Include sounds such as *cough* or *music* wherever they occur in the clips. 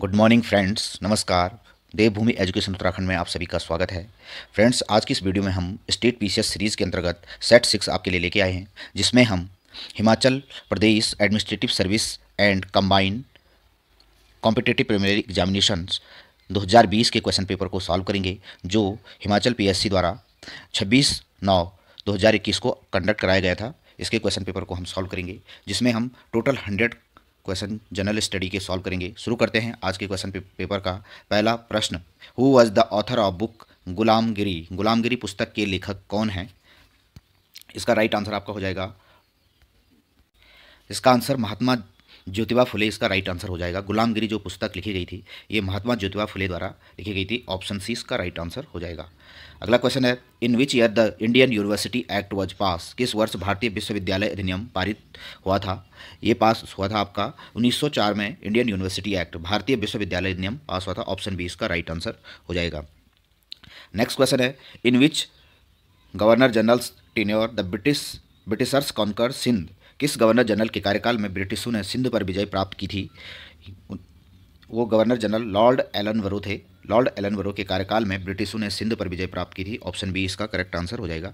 Good morning friends नमस्कार देवभूमि education Uttarakhand में आप सभी का स्वागत है फ्रेंड्स आज की इस वीडियो में हम स्टेट पी सीरीज़ के अंतर्गत सेट सिक्स आपके लिए लेके आए हैं जिसमें हम Himachal Pradesh administrative service and combine competitive premier examination 2020 के क्वेश्चन पेपर को सॉल्व करेंगे जो हिमाचल पी द्वारा छब्बीस नौ दो को कंडक्ट कराया गया था इसके क्वेश्चन पेपर को हम सॉल्व करेंगे जिसमें हम total hundred question general study के सॉल्व करेंगे शुरू करते हैं आज के क्वेश्चन पेपर का पहला प्रश्न who was the author of book Gulamgiri Gulamgiri पुस्तक के लेखक कौन है इसका राइट आंसर आपका हो जाएगा इसका आंसर महात्मा ज्योतिबा फुले इसका राइट आंसर हो जाएगा गुलामगिरी जो पुस्तक लिखी गई थी ये महात्मा ज्योतिबा फुले द्वारा लिखी गई थी ऑप्शन सी इसका राइट आंसर हो जाएगा अगला क्वेश्चन है in which year the Indian university act was pass किस वर्ष भारतीय विश्वविद्यालय अधिनियम पारित हुआ था ये पास हुआ था आपका 1904 में इंडियन यूनिवर्सिटी एक्ट भारतीय विश्वविद्यालय अधिनियम पास हुआ था ऑप्शन बी इसका राइट आंसर हो जाएगा नेक्स्ट क्वेश्चन है in which governor general tenure the British Britishers conquer Sindh किस गवर्नर जनरल के कार्यकाल में ब्रिटिशों ने सिंध पर विजय प्राप्त की थी वो गवर्नर जनरल लॉर्ड एलन वरो थे लॉर्ड एलन वरो के कार्यकाल में ब्रिटिशों ने सिंध पर विजय प्राप्त की थी ऑप्शन बी इसका करेक्ट आंसर हो जाएगा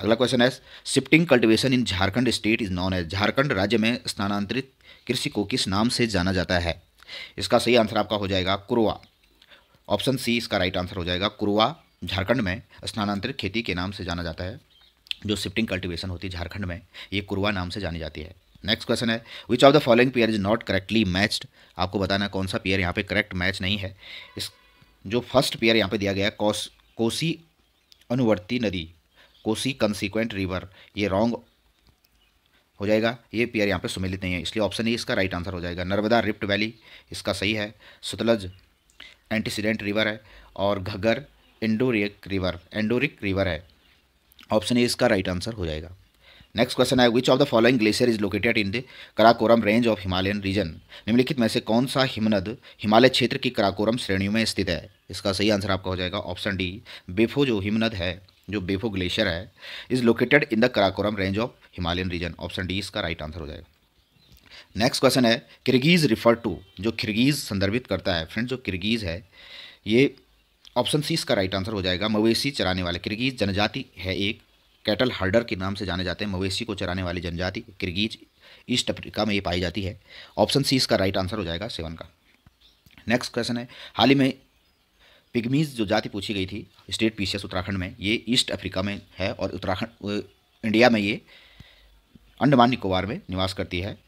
अगला क्वेश्चन है shifting cultivation in Jharkhand state is known as Jharkhand राज्य में स्थानांतरित कृषि को किस नाम से जाना जाता है इसका सही आंसर आपका हो जाएगा कुरवा ऑप्शन सी इसका राइट आंसर हो जाएगा कुरवा झारखंड में स्थानांतरित खेती के नाम से जाना जाता है जो शिफ्टिंग कल्टिवेशन होती है झारखंड में ये कुरवा नाम से जानी जाती है नेक्स्ट क्वेश्चन है which of the following pair is not correctly matched आपको बताना कौन सा पेयर यहाँ पे करेक्ट मैच नहीं है इस जो फर्स्ट पेयर यहाँ पे दिया गया है कोस कोसी अनुवर्ती नदी कोसी कंसिक्वेंट रिवर ये रॉन्ग हो जाएगा ये पेयर यहाँ पे सुमिलित नहीं है इसलिए ऑप्शन ए इसका राइट आंसर हो जाएगा नर्मदा रिफ्ट वैली इसका सही है सुतलज एंटीसीडेंट रिवर है और Ghaggar endorheic river endorheic river है ऑप्शन ए इसका राइट आंसर हो जाएगा नेक्स्ट क्वेश्चन है which of the following glacier is located in the Karakoram range of Himalayan region निम्नलिखित में से कौन सा हिमनद हिमालय क्षेत्र की कराकोरम श्रेणियों में स्थित है इसका सही आंसर आपका हो जाएगा ऑप्शन डी बेफो जो हिमनद है जो बेफो ग्लेशियर है is located in the Karakoram range of Himalayan region option D इसका राइट आंसर हो जाएगा नेक्स्ट क्वेश्चन है किर्गीज़ रिफर टू जो किर्गीज़ संदर्भित करता है फ्रेंड जो किर्गीज़ है ये ऑप्शन सी इसका राइट आंसर हो जाएगा मवेशी चराने वाले किर्गीज जनजाति है एक कैटल हर्डर के नाम से जाने जाते हैं मवेशी को चराने वाली जनजाति किर्गीज ईस्ट अफ्रीका में ये पाई जाती है ऑप्शन सी इसका राइट आंसर हो जाएगा सेवन का नेक्स्ट क्वेश्चन है हाल ही में पिगमीज जो जाति पूछी गई थी स्टेट पीसीएस उत्तराखंड में ये ईस्ट अफ्रीका में है और उत्तराखंड इंडिया में ये अंडमान निकोबार में निवास करती है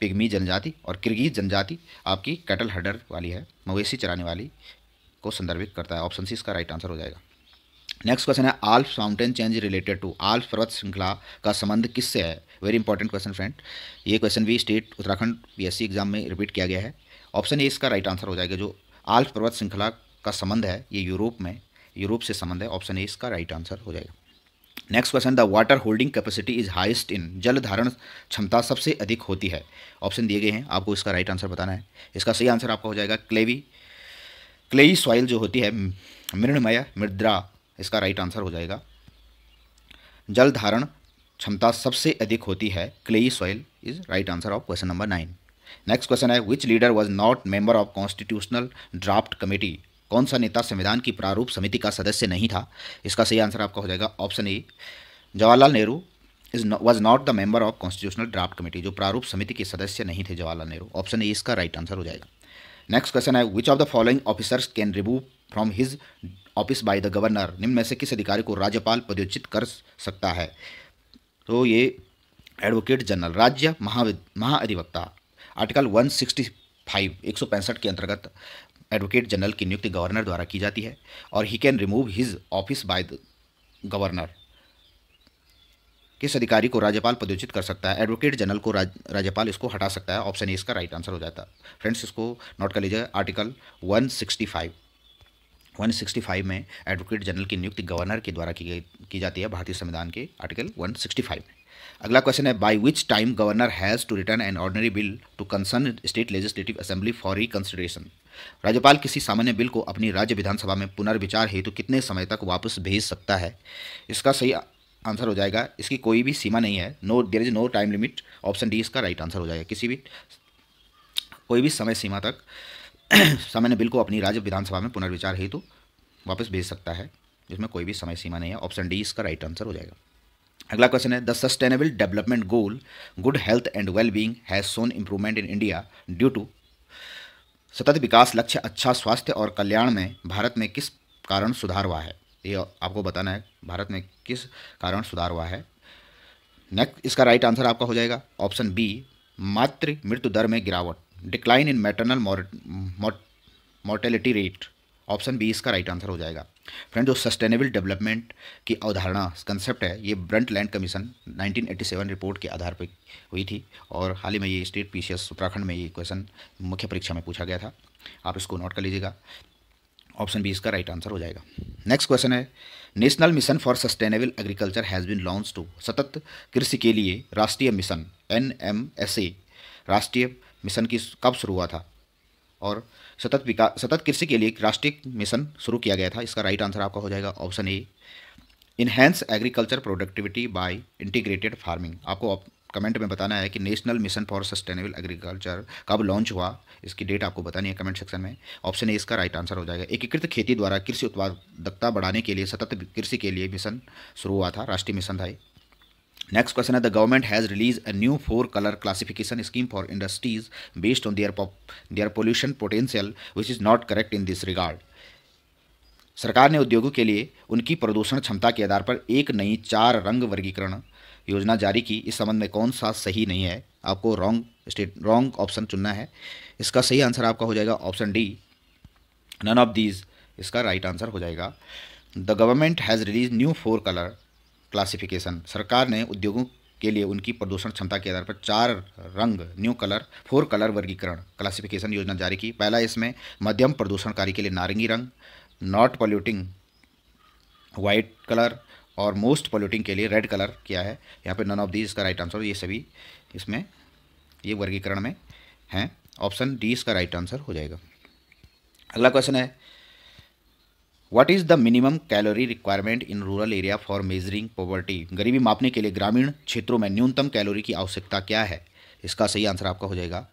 पिगमी जनजाति और किर्गीज जनजाति आपकी कैटल हर्डर वाली है मवेशी चराने वाली को संदर्भित करता है ऑप्शन सी इसका राइट आंसर हो जाएगा नेक्स्ट क्वेश्चन है Alps mountain chain related to Alps पर्वत श्रृंखला का संबंध किससे है वेरी इंपॉर्टेंट क्वेश्चन फ्रेंड ये क्वेश्चन भी स्टेट उत्तराखंड पीएससी एग्जाम में रिपीट किया गया है ऑप्शन ए इसका राइट आंसर हो जाएगा जो आल्फ पर्वत श्रृंखला का संबंध है ये यूरोप में यूरोप से संबंध है ऑप्शन ए इसका राइट आंसर हो जाएगा next question the water holding capacity is highest in जल धारण क्षमता सबसे अधिक होती है ऑप्शन दिए गए हैं आपको इसका राइट आंसर बताना है इसका सही आंसर आपका हो जाएगा क्लेवी क्लेई सॉइल जो होती है मृणमय मृद्रा इसका राइट आंसर हो जाएगा जल धारण क्षमता सबसे अधिक होती है clay soil is right answer of question number nine next question है which leader was not member of constitutional draft committee कौन सा नेता संविधान की प्रारूप समिति का सदस्य नहीं था इसका सही आंसर आपका हो जाएगा option A Jawaharlal Nehru is was not the member of constitutional draft committee जो प्रारूप समिति के सदस्य नहीं थे जवाहरलाल नेहरू ऑप्शन ए इसका राइट आंसर हो जाएगा नेक्स्ट क्वेश्चन है which of the following officers can remove from his office by the governor निम्न में से किस अधिकारी को राज्यपाल पदोचित कर सकता है तो ये एडवोकेट जनरल राज्य महाविद महाअधिवक्ता आर्टिकल 165 165 के अंतर्गत एडवोकेट जनरल की नियुक्ति गवर्नर द्वारा की जाती है और he can remove his office by the governor किस अधिकारी को राज्यपाल पदोचित कर सकता है एडवोकेट जनरल को राज, राज्यपाल इसको हटा सकता है ऑप्शन ए इसका राइट आंसर हो जाता है फ्रेंड्स इसको नोट कर लीजिए आर्टिकल 165 165 में एडवोकेट जनरल की नियुक्ति गवर्नर के द्वारा की गई की जाती है भारतीय संविधान के आर्टिकल 165 में अगला क्वेश्चन है by which time governor has to return an ordinary bill to concern state legislative assembly for reconsideration राज्यपाल किसी सामान्य बिल को अपनी राज्य विधानसभा में पुनर्विचार हेतु तो कितने समय तक वापस भेज सकता है इसका सही आंसर हो जाएगा इसकी कोई भी सीमा नहीं है no there is no time limit option D इसका राइट आंसर हो जाएगा किसी भी कोई भी समय सीमा तक *clears throat* सामान्य बिल को अपनी राज्य विधानसभा में पुनर्विचार हेतु तो वापस भेज सकता है इसमें कोई भी समय सीमा नहीं है ऑप्शन डी इसका राइट आंसर हो जाएगा अगला क्वेश्चन है the sustainable development goal good health and wellbeing has shown improvement in India due to सतत विकास लक्ष्य अच्छा स्वास्थ्य और कल्याण में भारत में किस कारण सुधार हुआ है ये आपको बताना है भारत में किस कारण सुधार हुआ है नेक्स्ट इसका राइट आंसर आपका हो जाएगा ऑप्शन बी मातृ मृत्यु दर में गिरावट decline in maternal mortality rate option B इसका राइट आंसर हो जाएगा फ्रेंड जो सस्टेनेबल डेवलपमेंट की अवधारणा कंसेप्ट है ये ब्रंट लैंड कमीशन 1987 रिपोर्ट के आधार पर हुई थी और हाल ही में ये स्टेट पीसीएस उत्तराखंड में ये क्वेश्चन मुख्य परीक्षा में पूछा गया था आप इसको नोट कर लीजिएगा ऑप्शन बी इसका राइट आंसर हो जाएगा नेक्स्ट क्वेश्चन है national mission for sustainable agriculture has been launch to सतत कृषि के लिए राष्ट्रीय mission N M S A राष्ट्रीय मिशन की कब शुरू हुआ था और सतत विकास सतत कृषि के लिए राष्ट्रीय मिशन शुरू किया गया था इसका राइट आंसर आपका हो जाएगा option A enhance agriculture productivity by integrated farming आपको कमेंट में बताना है कि national mission for sustainable agriculture कब लॉन्च हुआ इसकी डेट आपको बतानी है कमेंट सेक्शन में ऑप्शन ए इसका राइट आंसर हो जाएगा एकीकृत खेती द्वारा कृषि उत्पादकता बढ़ाने के लिए सतत कृषि के लिए मिशन शुरू हुआ था राष्ट्रीय मिशन था नेक्स्ट क्वेश्चन है the government has release a new four colour classification scheme for industries based on their their pollution potential which is not correct in this regard सरकार ने उद्योगों के लिए उनकी प्रदूषण क्षमता के आधार पर एक नई चार रंग वर्गीकरण योजना जारी की इस संबंध में कौन सा सही नहीं है आपको रॉन्ग स्टेट रॉन्ग ऑप्शन चुनना है इसका सही आंसर आपका हो जाएगा option D none of these इसका राइट right आंसर हो जाएगा the government has release new four colour classification सरकार ने उद्योगों के लिए उनकी प्रदूषण क्षमता के आधार पर चार रंग न्यू कलर फोर कलर वर्गीकरण क्लासिफिकेशन योजना जारी की पहला इसमें मध्यम प्रदूषणकारी के लिए नारंगी रंग नॉट पॉल्यूटिंग वाइट कलर और मोस्ट पोल्यूटिंग के लिए रेड कलर किया है यहाँ पे नन ऑफ दी इसका राइट आंसर ये सभी इसमें ये वर्गीकरण में हैं ऑप्शन डी इसका राइट आंसर हो जाएगा अगला क्वेश्चन है what is the minimum calorie requirement in rural area for measuring poverty गरीबी मापने के लिए ग्रामीण क्षेत्रों में न्यूनतम कैलोरी की आवश्यकता क्या है इसका सही आंसर आपका हो जाएगा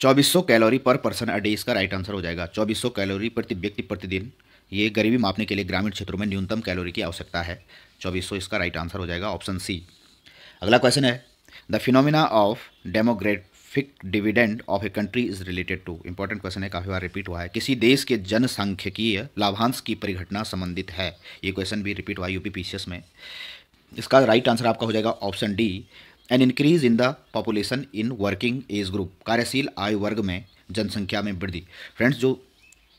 चौबीस सौ कैलोरी पर पर्सन अ डे इसका राइट आंसर हो जाएगा चौबीस सौ कैलोरी प्रति व्यक्ति प्रतिदिन ये गरीबी मापने के लिए ग्रामीण क्षेत्रों में न्यूनतम कैलोरी की आवश्यकता है चौबीस इसका राइट आंसर हो जाएगा ऑप्शन सी अगला क्वेश्चन है the phenomena of demographic dividend of a country is related to important question है काफ़ी बार रिपीट हुआ है किसी देश के जनसंख्यकीय लाभांश की परिघटना संबंधित है ये क्वेश्चन भी रिपीट हुआ यूपी पीसीएस में इसका राइट आंसर आपका हो जाएगा option D an increase in the population in working age group कार्यशील आयु वर्ग में जनसंख्या में वृद्धि फ्रेंड्स जो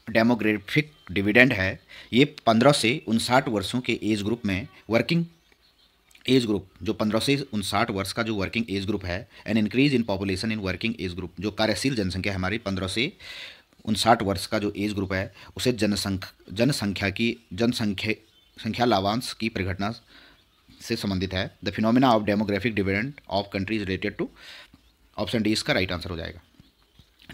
डेमोग्राफिक डिविडेंड है ये पंद्रह से उनसाठ वर्षों के एज ग्रुप में वर्किंग एज ग्रुप जो पंद्रह से उनसाठ वर्ष का जो वर्किंग एज ग्रुप है and increase in population in working age group जो कार्यशील जनसंख्या हमारी पंद्रह से उनसाठ वर्ष का जो एज ग्रुप है उसे जनसंख्या जनसंख्या की जनसंख्या संख्या लाभांश की परिघटना से संबंधित है the phenomena of demographic dividend of countries related to option D इसका राइट आंसर हो जाएगा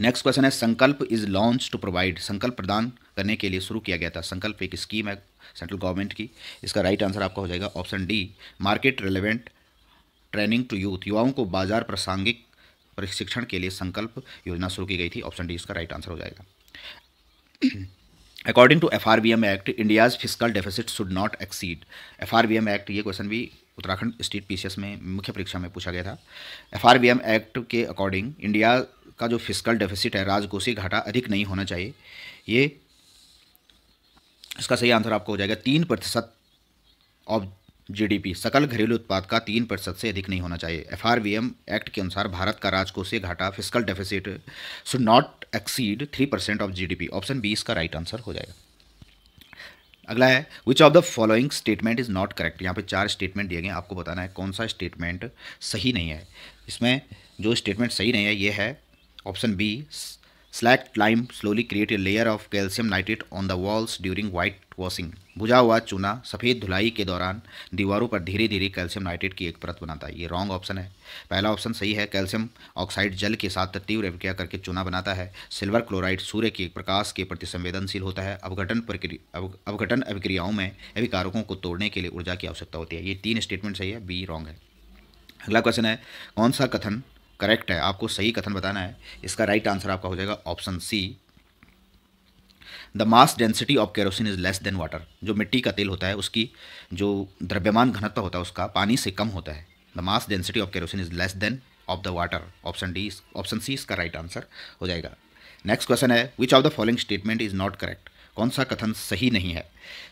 नेक्स्ट क्वेश्चन है संकल्प इज लॉन्च टू प्रोवाइड संकल्प प्रदान करने के लिए शुरू किया गया था संकल्प एक स्कीम है सेंट्रल गवर्नमेंट की इसका राइट आंसर आपका हो जाएगा option D market relevant training to youth युवाओं को बाजार प्रासंगिक प्रशिक्षण के लिए संकल्प योजना शुरू की गई थी ऑप्शन डी इसका राइट आंसर हो जाएगा according to F R B M act India's physical deficit should not exceed F R B M act ये क्वेश्चन भी Uttarakhand state P C S में मुख्य परीक्षा में पूछा गया था F R B M act के अकॉर्डिंग इंडिया का जो फिजिकल डेफिसिट है राजकोषीय घाटा अधिक नहीं होना चाहिए ये इसका सही आंसर आपको हो जाएगा तीन प्रतिशत ऑफ जीडीपी सकल घरेलू उत्पाद का तीन प्रतिशत से अधिक नहीं होना चाहिए एफआरवीएम एक्ट के अनुसार भारत का राजकोषीय घाटा physical deficit should not exceed three percent of GDP option B इसका राइट आंसर हो जाएगा अगला है which of the following statement is not correct यहाँ पे चार स्टेटमेंट दिए गए आपको बताना है कौन सा स्टेटमेंट सही नहीं है इसमें जो स्टेटमेंट सही नहीं है ये है option B slack lime slowly create a layer of calcium nitrate on the walls during white washing बुझा हुआ चूना सफ़ेद धुलाई के दौरान दीवारों पर धीरे धीरे कैल्शियम नाइट्रेट की एक परत बनाता है ये रॉन्ग ऑप्शन है पहला ऑप्शन सही है कैल्शियम ऑक्साइड जल के साथ तीव्र अभिक्रिया करके चूना बनाता है सिल्वर क्लोराइड सूर्य के प्रकाश के प्रति संवेदनशील होता है अवघटन प्रक्रिया अवघटन अभिक्रियाओं में अभिकारकों को तोड़ने के लिए ऊर्जा की आवश्यकता होती है ये तीन स्टेटमेंट सही है बी रॉन्ग है अगला क्वेश्चन है कौन सा कथन करेक्ट है आपको सही कथन बताना है इसका राइट आंसर आपका हो जाएगा option C the mass density of kerosene is less than water जो मिट्टी का तेल होता है उसकी जो द्रव्यमान घनत्व होता है उसका पानी से कम होता है the mass density of kerosene is less than of the water option D option C इसका राइट आंसर हो जाएगा नेक्स्ट क्वेश्चन है which of the following statement is not correct कौन सा कथन सही नहीं है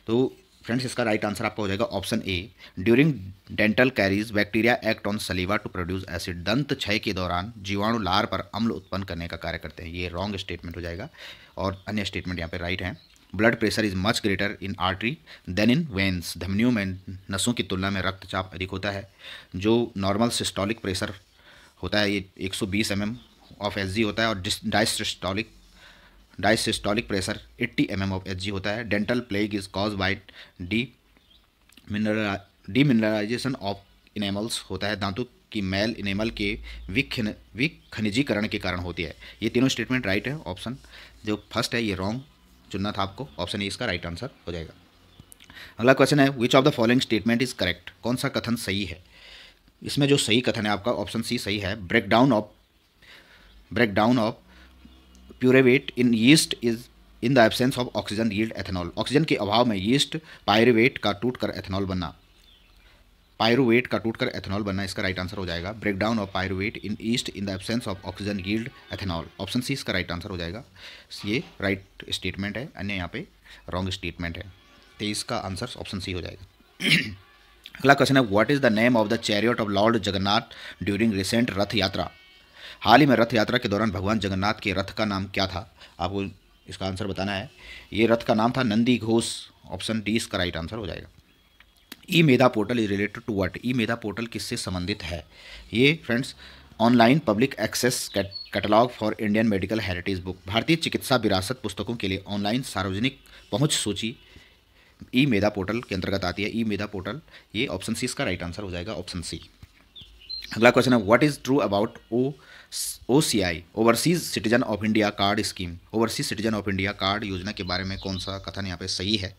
तो फ्रेंड्स इसका राइट आंसर आपका हो जाएगा option A during dental caries bacteria act on saliva to produce acid दंत क्षय के दौरान जीवाणु लार पर अम्ल उत्पन्न करने का कार्य करते हैं ये रॉन्ग स्टेटमेंट हो जाएगा और अन्य स्टेटमेंट यहाँ पे राइट हैं blood pressure is much greater in artery than in veins धमनियों में नसों की तुलना में रक्तचाप अधिक होता है जो नॉर्मल सिस्टोलिक प्रेशर होता है ये एक सौ ऑफ एस होता है और diastolic diastolic pressure 80 M of H होता है dental plaque is cause by demineral demineralization of enamels होता है दांतों की मैल इनेमल के विखन विखनिजीकरण के कारण होती है ये तीनों स्टेटमेंट राइट है ऑप्शन जो फर्स्ट है ये रॉन्ग चुनना था आपको ऑप्शन ए इसका राइट आंसर हो जाएगा अगला क्वेश्चन है which of the following statement is correct कौन सा कथन सही है इसमें जो सही कथन है आपका ऑप्शन सी सही है breakdown of breakdown of pyruvate in yeast is in the absence of oxygen yield ethanol oxygen के अभाव में यीस्ट पायरेवेट का टूटकर एथेनॉल बनना पायरोवेट का टूटकर एथेनॉल बनना इसका राइट आंसर हो जाएगा breakdown of pyruvate in yeast in the absence of oxygen yield ethanol option C इसका राइट आंसर हो जाएगा ये राइट स्टेटमेंट है अन्य यहाँ पे रॉन्ग स्टेटमेंट है तो इसका आंसर ऑप्शन सी हो जाएगा *clears throat* अगला क्वेश्चन है what is the name of the chariot of lord Jagannath during recent Rath Yatra हाल ही में रथ यात्रा के दौरान भगवान जगन्नाथ के रथ का नाम क्या था आपको इसका आंसर बताना है ये रथ का नाम था नंदी घोष ऑप्शन डी इसका राइट आंसर हो जाएगा E Medha portal is related to what E Medha portal किससे संबंधित है ये friends online public access catalogue for Indian medical heritage book भारतीय चिकित्सा विरासत पुस्तकों के लिए ऑनलाइन सार्वजनिक पहुंच सूची ई मेधा पोर्टल के अंतर्गत आती है ई मेधा पोर्टल ये ऑप्शन सी इसका राइट आंसर हो जाएगा ऑप्शन सी अगला क्वेश्चन है what is true about O O C I overseas citizen of India card scheme overseas citizen of India card योजना के बारे में कौन सा कथन यहाँ पे सही है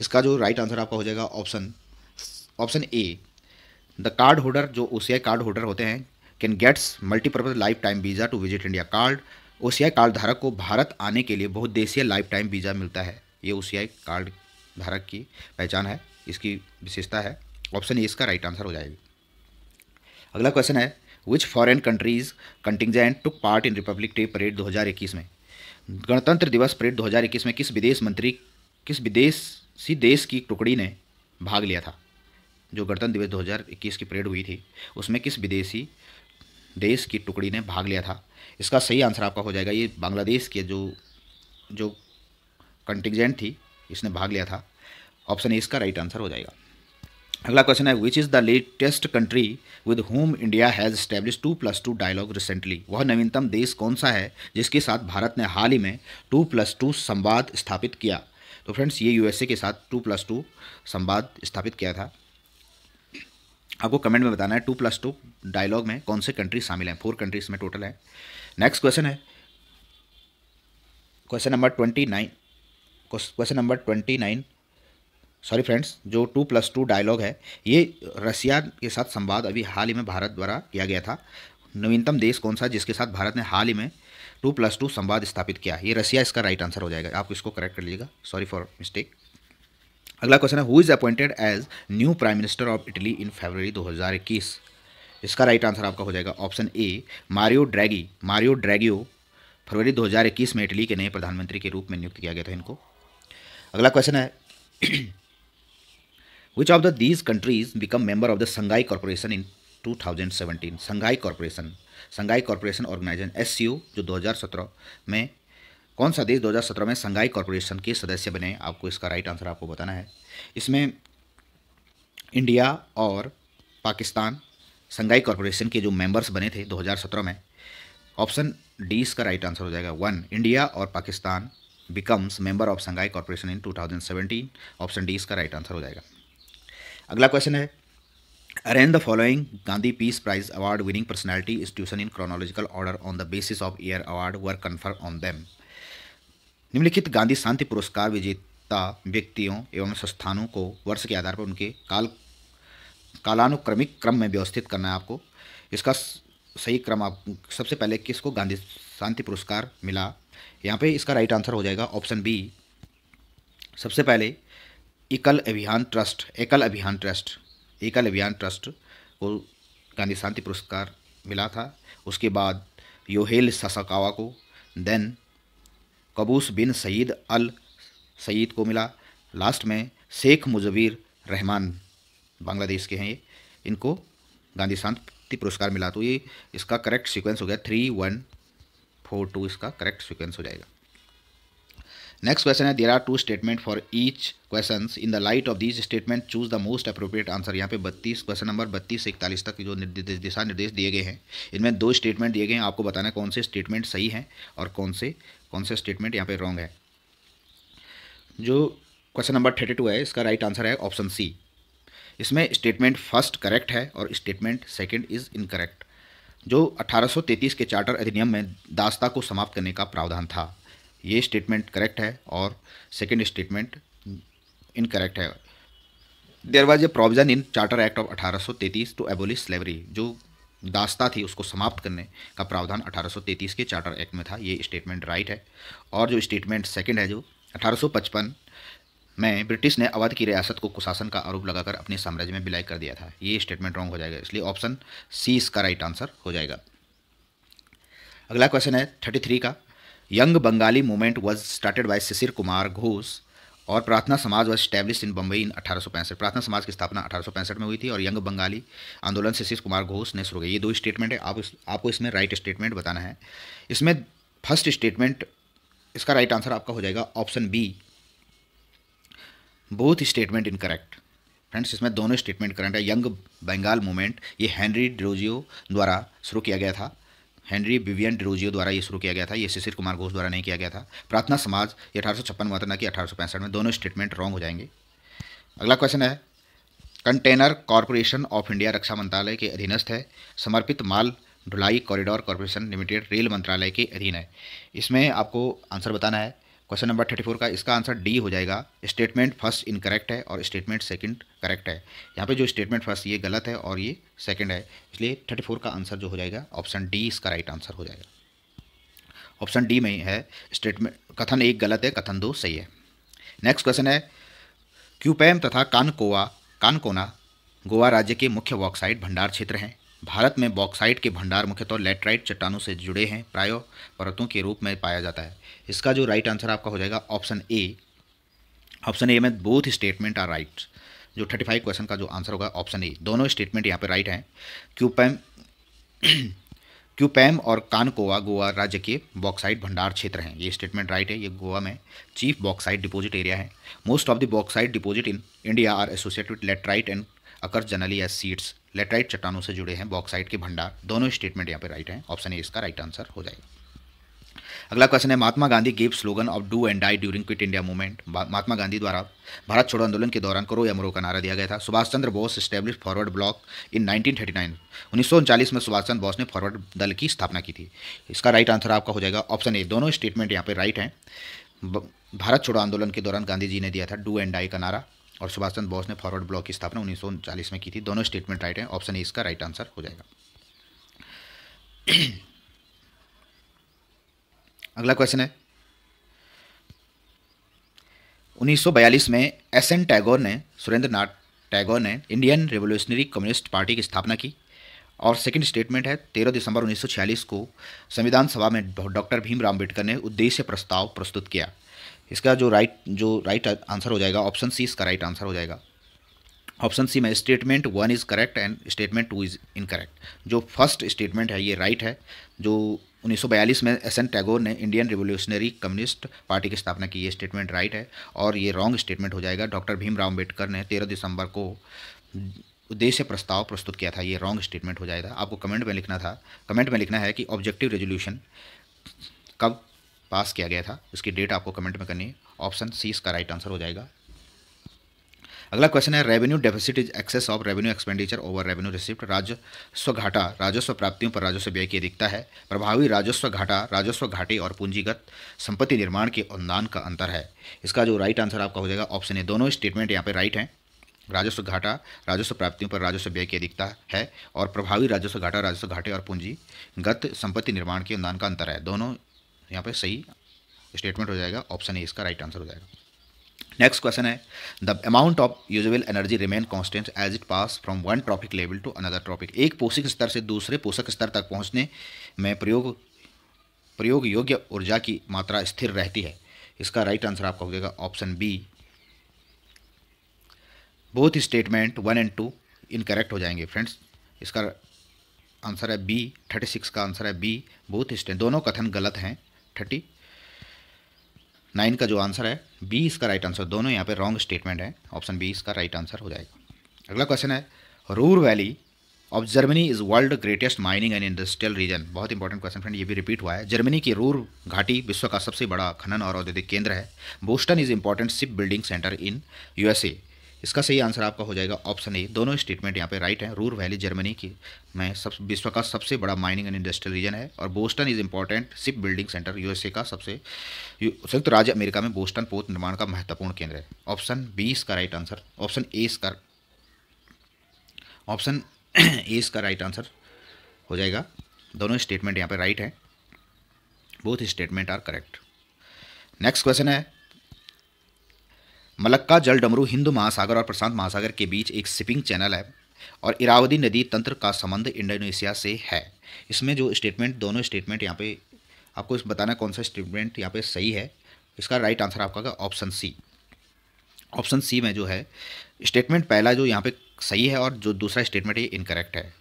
इसका जो राइट आंसर आपका हो जाएगा option option A the card holder जो ओ कार्ड होल्डर होते हैं can gets multipurpose life time visa to visit India card O card धारक को भारत आने के लिए बहुत देशीय लाइफ टाइम वीज़ा मिलता है ये ओ कार्ड धारक की पहचान है इसकी विशेषता है ऑप्शन ए इसका राइट आंसर हो जाएगी अगला क्वेश्चन है which foreign countries contingent took part in Republic Day parade 2021 में गणतंत्र दिवस परेड 2021 में किस विदेश मंत्री किस विदेशी देश की टुकड़ी ने भाग लिया था जो गणतंत्र दिवस 2021 की परेड हुई थी उसमें किस विदेशी देश की टुकड़ी ने भाग लिया था इसका सही आंसर आपका हो जाएगा ये बांग्लादेश के जो जो कंटिजेंट थी इसने भाग लिया था ऑप्शन ए इसका राइट आंसर हो जाएगा अगला क्वेश्चन है which is the latest country with whom India has establish two plus two dialogue recently वह नवीनतम देश कौन सा है जिसके साथ भारत ने हाल ही में टू प्लस टू संवाद स्थापित किया तो फ्रेंड्स ये यूएसए के साथ टू प्लस टू संवाद स्थापित किया था आपको कमेंट में बताना है टू प्लस टू डायलॉग में कौन से कंट्री शामिल हैं फोर कंट्रीज में टोटल है नेक्स्ट क्वेश्चन है question number twenty nine question number twenty nine sorry friends जो टू प्लस टू डायलॉग है ये रसिया के साथ संवाद अभी हाल ही में भारत द्वारा किया गया था नवीनतम देश कौन सा जिसके साथ भारत ने हाल ही में टू प्लस टू संवाद स्थापित किया ये रसिया इसका राइट आंसर हो जाएगा आप इसको करेक्ट कर लीजिएगा सॉरी फॉर मिस्टेक अगला क्वेश्चन है who is appointed as new prime minister of Italy in February दो इसका राइट आंसर आपका हो जाएगा option A Mario Draghi Mario Draghi फरवरी 2021 में इटली के नए प्रधानमंत्री के रूप में नियुक्त किया गया था इनको अगला क्वेश्चन है which of the these countries become member of the Shanghai corporation in 2017? Shanghai corporation Shanghai corporation organisation S जो 2017 में कौन सा देश 2017 में संघाई कॉरपोरेशन के सदस्य बने आपको इसका राइट आंसर आपको बताना है इसमें इंडिया और पाकिस्तान संघाई कॉरपोरेशन के जो मेंबर्स बने थे 2017 में ऑप्शन डी इसका राइट आंसर हो जाएगा वन इंडिया और Pakistan becomes member of Shanghai corporation in 2017 option D इसका राइट आंसर हो जाएगा अगला क्वेश्चन है arrange the following Gandhi peace prize award winning personality institution in chronological order on the basis of year award were confirm on them निम्नलिखित गांधी शांति पुरस्कार विजेता व्यक्तियों एवं संस्थानों को वर्ष के आधार पर उनके काल कालानुक्रमिक क्रम में व्यवस्थित करना है आपको इसका सही क्रम आप सबसे पहले किसको गांधी शांति पुरस्कार मिला यहाँ पे इसका राइट आंसर हो जाएगा ऑप्शन बी सबसे पहले एकल अभियान ट्रस्ट एकल अभियान ट्रस्ट एकल अभियान ट्रस्ट को गांधी शांति पुरस्कार मिला था उसके बाद योहेल ससाकावा को then Qaboos bin Said al Said को मिला लास्ट में शेख मुजबिर रहमान बांग्लादेश के हैं ये इनको गांधी शांति पुरस्कार मिला तो ये इसका करेक्ट सीक्वेंस हो गया थ्री वन फोर टू इसका करेक्ट सीक्वेंस हो जाएगा नेक्स्ट क्वेश्चन है there are two statement for each question in the light of these statement choose the most appropriate answer यहाँ पे बत्तीस क्वेश्चन नंबर बत्तीस से इकतालीस तक जो निर्देश दिशा निर्देश दिए गए हैं इनमें दो स्टेटमेंट दिए गए हैं आपको बताना है कौन से स्टेटमेंट सही हैं और कौन से कौन से स्टेटमेंट यहाँ पे रॉन्ग है जो क्वेश्चन नंबर थर्टी टू है इसका राइट आंसर है ऑप्शन सी इसमें स्टेटमेंट फर्स्ट करेक्ट है और स्टेटमेंट सेकेंड इज़ इनकरेक्ट जो 1833 के चार्टर अधिनियम में दास्ता को समाप्त करने का प्रावधान था ये स्टेटमेंट करेक्ट है और सेकेंड स्टेटमेंट इनकरेक्ट है there was a provision in charter act of 1833 to abolish slavery जो दास्ता थी उसको समाप्त करने का प्रावधान 1833 के चार्टर एक्ट में था ये स्टेटमेंट राइट है और जो स्टेटमेंट सेकंड है जो 1855 में ब्रिटिश ने अवध की रियासत को कुशासन का आरोप लगाकर अपने साम्राज्य में बिलाई कर दिया था ये स्टेटमेंट रॉन्ग हो जाएगा इसलिए ऑप्शन सी इसका राइट आंसर हो जाएगा अगला क्वेश्चन है थर्टी थ्री का young Bengali movement was started by Shishir Kumar Ghosh और Prarthana Samaj was establish in Bombay in अठारह प्रार्थना समाज की स्थापना अठारह में हुई थी और यंग बंगाली आंदोलन शिशिर कुमार घोष ने शुरू किया ये दो स्टेटमेंट है आप इस, आपको इसमें राइट स्टेटमेंट बताना है इसमें फर्स्ट स्टेटमेंट इसका राइट आंसर आपका हो जाएगा option B both statement incorrect friends इसमें दोनों स्टेटमेंट करेंट है यंग बंगाल मूवमेंट ये हेनरी ड्रोजियो द्वारा शुरू किया गया था हेनरी विवियन डिरोजियो द्वारा ये शुरू किया गया था ये शिशिर कुमार घोष द्वारा नहीं किया गया था प्रार्थना समाज ये अठारह सौ छप्पन ना कि अठारह में दोनों स्टेटमेंट रॉन्ग हो जाएंगे अगला क्वेश्चन है कंटेनर कॉरपोरेशन ऑफ इंडिया रक्षा मंत्रालय के अधीनस्थ है समर्पित माल ढुलाई कॉरिडोर कॉरपोरेशन लिमिटेड रेल मंत्रालय के अधीन है इसमें आपको आंसर बताना है क्वेश्चन नंबर थर्टी फोर का इसका आंसर डी हो जाएगा स्टेटमेंट फर्स्ट इनकरेक्ट है और स्टेटमेंट सेकंड करेक्ट है यहाँ पे जो स्टेटमेंट फर्स्ट ये गलत है और ये सेकंड है इसलिए थर्टी फोर का आंसर जो हो जाएगा ऑप्शन डी इसका राइट आंसर हो जाएगा ऑप्शन डी में है स्टेटमेंट कथन एक गलत है कथन दो सही है नेक्स्ट क्वेश्चन है क्यूपैम तथा कानकोवा कानकोना गोवा राज्य के मुख्य वॉकसाइट भंडार क्षेत्र हैं भारत में बॉक्साइट के भंडार मुख्यतः तो लेटराइट चट्टानों से जुड़े हैं प्राय परतों के रूप में पाया जाता है इसका जो राइट आंसर आपका हो जाएगा ऑप्शन ए ऑप्शन ए में बोथ स्टेटमेंट आर राइट जो थर्टी फाइव क्वेश्चन का जो आंसर होगा ऑप्शन ए दोनों स्टेटमेंट यहाँ पर राइट हैं क्यूपैम क्यूपैम *clears throat* और कानकोवा गोवा राज्य के बॉक्साइट भंडार क्षेत्र हैं ये स्टेटमेंट राइट है ये गोवा में चीफ बॉक्साइट डिपोजिट एरिया है most of the bauxite deposit in India are associated with laterite and occurs generally as seeds laterite चट्टानों से जुड़े हैं बॉक्साइट के भंडार दोनों स्टेटमेंट यहाँ पे राइट हैं ऑप्शन ए इसका राइट आंसर हो जाएगा अगला क्वेश्चन है Mahatma Gandhi give slogan of do and die during quit India movement Mahatma Gandhi द्वारा भारत छोड़ो आंदोलन के दौरान करो या मरो का नारा दिया गया था Subhash Chandra Bose establish forward bloc in 1939 उन्नीस में सुभाष चंद्र बोस ने फॉरवर्ड दल की स्थापना की थी इसका राइट आंसर आपका हो जाएगा ऑप्शन ए दोनों स्टेटमेंट यहाँ पे राइट हैं भारत छोड़ो आंदोलन के दौरान गांधी जी ने दिया था डू एंड डाई का नारा और सुभाष चंद्र बोस ने फॉरवर्ड ब्लॉक की स्थापना उन्नीस में की थी दोनों स्टेटमेंट राइट हैं ऑप्शन ए इसका राइट आंसर हो जाएगा *clears throat* अगला क्वेश्चन है 1942 में एस एन टैगोर ने सुरेंद्र नाथ टैगोर ने इंडियन रेवोल्यूशनरी कम्युनिस्ट पार्टी की स्थापना की और सेकंड स्टेटमेंट है 13 दिसंबर 1946 को संविधान सभा में डॉक्टर भीमराव अम्बेडकर ने उद्देश्य प्रस्ताव प्रस्तुत किया इसका जो राइट जो राइट आंसर हो जाएगा ऑप्शन सी इसका राइट आंसर हो जाएगा ऑप्शन सी में statement one is correct and statement two is incorrect जो फर्स्ट स्टेटमेंट है ये राइट है जो 1942 में एस एन टैगोर ने इंडियन रिवोल्यूशनरी कम्युनिस्ट पार्टी की स्थापना की ये स्टेटमेंट राइट है और ये रॉन्ग स्टेटमेंट हो जाएगा डॉक्टर भीमराव अम्बेडकर ने तेरह दिसंबर को उद्देश्य प्रस्ताव प्रस्तुत किया था ये रॉन्ग स्टेटमेंट हो जाएगा आपको कमेंट में लिखना था कमेंट में लिखना है कि ऑब्जेक्टिव रेजोल्यूशन कब पास किया गया था इसकी डेट आपको कमेंट में करनी है ऑप्शन सी इसका राइट आंसर हो जाएगा अगला क्वेश्चन है revenue deficit is excess of revenue expenditure over revenue receipt राजस्व घाटा राजस्व प्राप्तियों पर राजस्व व्यय की अधिकता है प्रभावी राजस्व घाटा राजस्व घाटे और पूंजीगत संपत्ति निर्माण के अनुदान का अंतर है इसका जो राइट आंसर आपका हो जाएगा ऑप्शन ए दोनों स्टेटमेंट यहाँ पे राइट हैं राजस्व घाटा राजस्व प्राप्तियों पर राजस्व व्यय की अधिकता है और प्रभावी राजस्व घाटा राजस्व घाटे और पूंजीगत संपत्ति निर्माण के अनुदान का अंतर है दोनों यहाँ पे सही स्टेटमेंट हो जाएगा ऑप्शन ए इसका राइट आंसर हो जाएगा नेक्स्ट क्वेश्चन है the amount of usable energy remain constant as it pass from one trophic level to another trophic एक पोषक स्तर से दूसरे पोषक स्तर तक पहुंचने में प्रयोग प्रयोग योग्य ऊर्जा की मात्रा स्थिर रहती है इसका राइट आंसर आपका हो जाएगा option B both statement one and two incorrect हो जाएंगे फ्रेंड्स इसका आंसर है बी थर्टी सिक्स का आंसर है बी बहुत स्टेट दोनों कथन गलत हैं थर्टी नाइन का जो आंसर है बी इसका राइट आंसर दोनों यहाँ पे रॉन्ग स्टेटमेंट है ऑप्शन बी इसका राइट आंसर हो जाएगा अगला क्वेश्चन है Ruhr valley of Germany is world greatest mining and industrial region बहुत इंपॉर्टेंट क्वेश्चन फ्रेंड ये भी रिपीट हुआ है जर्मनी की रूर घाटी विश्व का सबसे बड़ा खनन और औद्योगिक केंद्र है Boston is important ship building centre in USA इसका सही आंसर आपका हो जाएगा ऑप्शन ए दोनों स्टेटमेंट यहाँ पे राइट हैं रूर वैली जर्मनी की मैं सब विश्व का सबसे बड़ा माइनिंग एंड इंडस्ट्रियल रीजन है और Boston is important ship building centre USA का सबसे संयुक्त राज्य अमेरिका में बोस्टन पोत निर्माण का महत्वपूर्ण केंद्र है ऑप्शन बी इसका राइट आंसर ऑप्शन ए इसका ऑप्शन ए इसका राइट आंसर हो जाएगा दोनों स्टेटमेंट यहाँ पर राइट हैं both statement are correct next question है मलक्का जल डमरू हिंदू महासागर और प्रशांत महासागर के बीच एक सिपिंग चैनल है और इरावदी नदी तंत्र का संबंध इंडोनेशिया से है इसमें जो स्टेटमेंट दोनों स्टेटमेंट यहाँ पे आपको इस बताना कौन सा स्टेटमेंट यहाँ पे सही है इसका राइट आंसर आपका ऑप्शन सी ऑप्शन सी में जो है स्टेटमेंट पहला जो यहाँ पे सही है और जो दूसरा स्टेटमेंट ये इनकरेक्ट है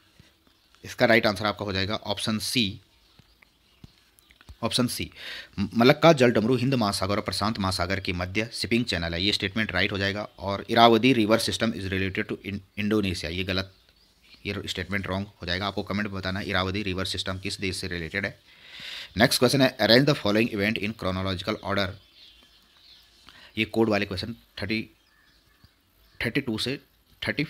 इसका राइट आंसर आपका हो जाएगा option C option C Malacca जल डमरू हिंद महासागर और प्रशांत महासागर के मध्य शिपिंग चैनल है ये स्टेटमेंट राइट हो जाएगा और Irrawaddy river system is related to Indonesia ये गलत ये स्टेटमेंट रॉन्ग हो जाएगा आपको कमेंट बताना इरावदी रिवर सिस्टम किस देश से रिलेटेड है नेक्स्ट क्वेश्चन है arrange the following event in chronological order ये कोड वाले क्वेश्चन थर्टी थर्टी टू से थर्टी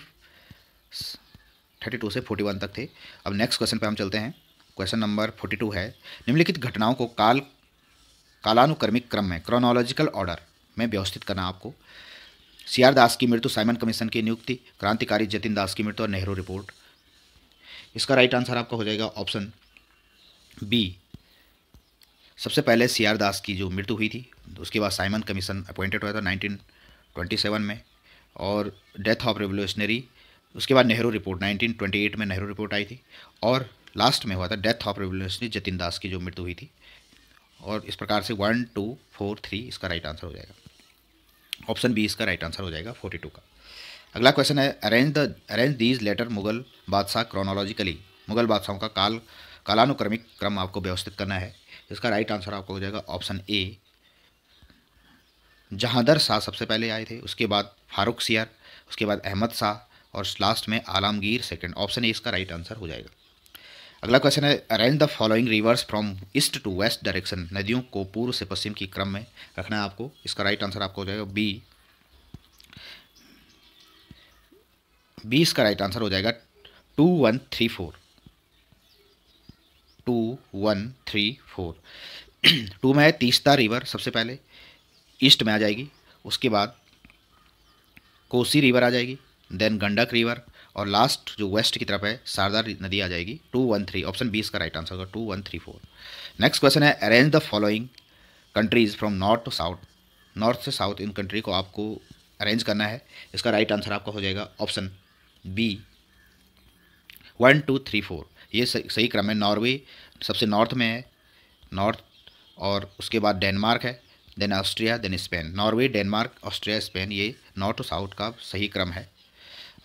थर्टी टू से फोर्टी वन तक थे अब नेक्स्ट क्वेश्चन पे हम चलते हैं क्वेश्चन नंबर फोर्टी टू है निम्नलिखित घटनाओं को काल कालानुक्रमिक क्रम में क्रोनोलॉजिकल ऑर्डर में व्यवस्थित करना आपको सी आर दास की मृत्यु साइमन कमीशन की नियुक्ति क्रांतिकारी जतिन दास की मृत्यु और नेहरू रिपोर्ट इसका राइट आंसर आपका हो जाएगा ऑप्शन बी सबसे पहले सी आर दास की जो मृत्यु हुई थी उसके बाद साइमन कमीशन अपॉइंटेड हुआ था 1927 में और डेथ ऑफ रेवोल्यूशनरी उसके बाद नेहरू रिपोर्ट 1928 में नेहरू रिपोर्ट आई थी और लास्ट में हुआ था death of revolutionary Jatin Das की जो मृत्यु हुई थी और इस प्रकार से वन टू फोर थ्री इसका राइट आंसर हो जाएगा ऑप्शन बी इसका राइट आंसर हो जाएगा फोर्टी टू का अगला क्वेश्चन है arrange the arrange these later Mughal बादशाह क्रोनोलॉजिकली मुगल बादशाहों का काल कालानुक्रमिक क्रम आपको व्यवस्थित करना है इसका राइट आंसर आपको हो जाएगा ऑप्शन ए जहांदर शाह सबसे पहले आए थे उसके बाद फारूक सियार उसके बाद अहमद शाह और लास्ट में आलमगीर सेकंड ऑप्शन ए इसका राइट आंसर हो जाएगा अगला क्वेश्चन है arrange the following rivers from east to west direction नदियों को पूर्व से पश्चिम की क्रम में रखना है आपको इसका राइट आंसर आपको हो जाएगा बी बी इसका राइट आंसर हो जाएगा two one three four two one three four two में है तीस्ता रिवर सबसे पहले ईस्ट में आ जाएगी उसके बाद कोसी रिवर आ जाएगी देन गंडक रिवर और लास्ट जो वेस्ट की तरफ है शारदा नदी आ जाएगी two one three option B इसका राइट आंसर होगा two one three four next question है arrange the following countries from north to south north से साउथ इन कंट्री को आपको अरेंज करना है इसका राइट आंसर आपका हो जाएगा option B one two three four ये सही क्रम है नॉर्वे सबसे नॉर्थ में है नॉर्थ और उसके बाद डेनमार्क है then Austria then Spain Norway Denmark Austria Spain ये नॉर्थ टू साउथ का सही क्रम है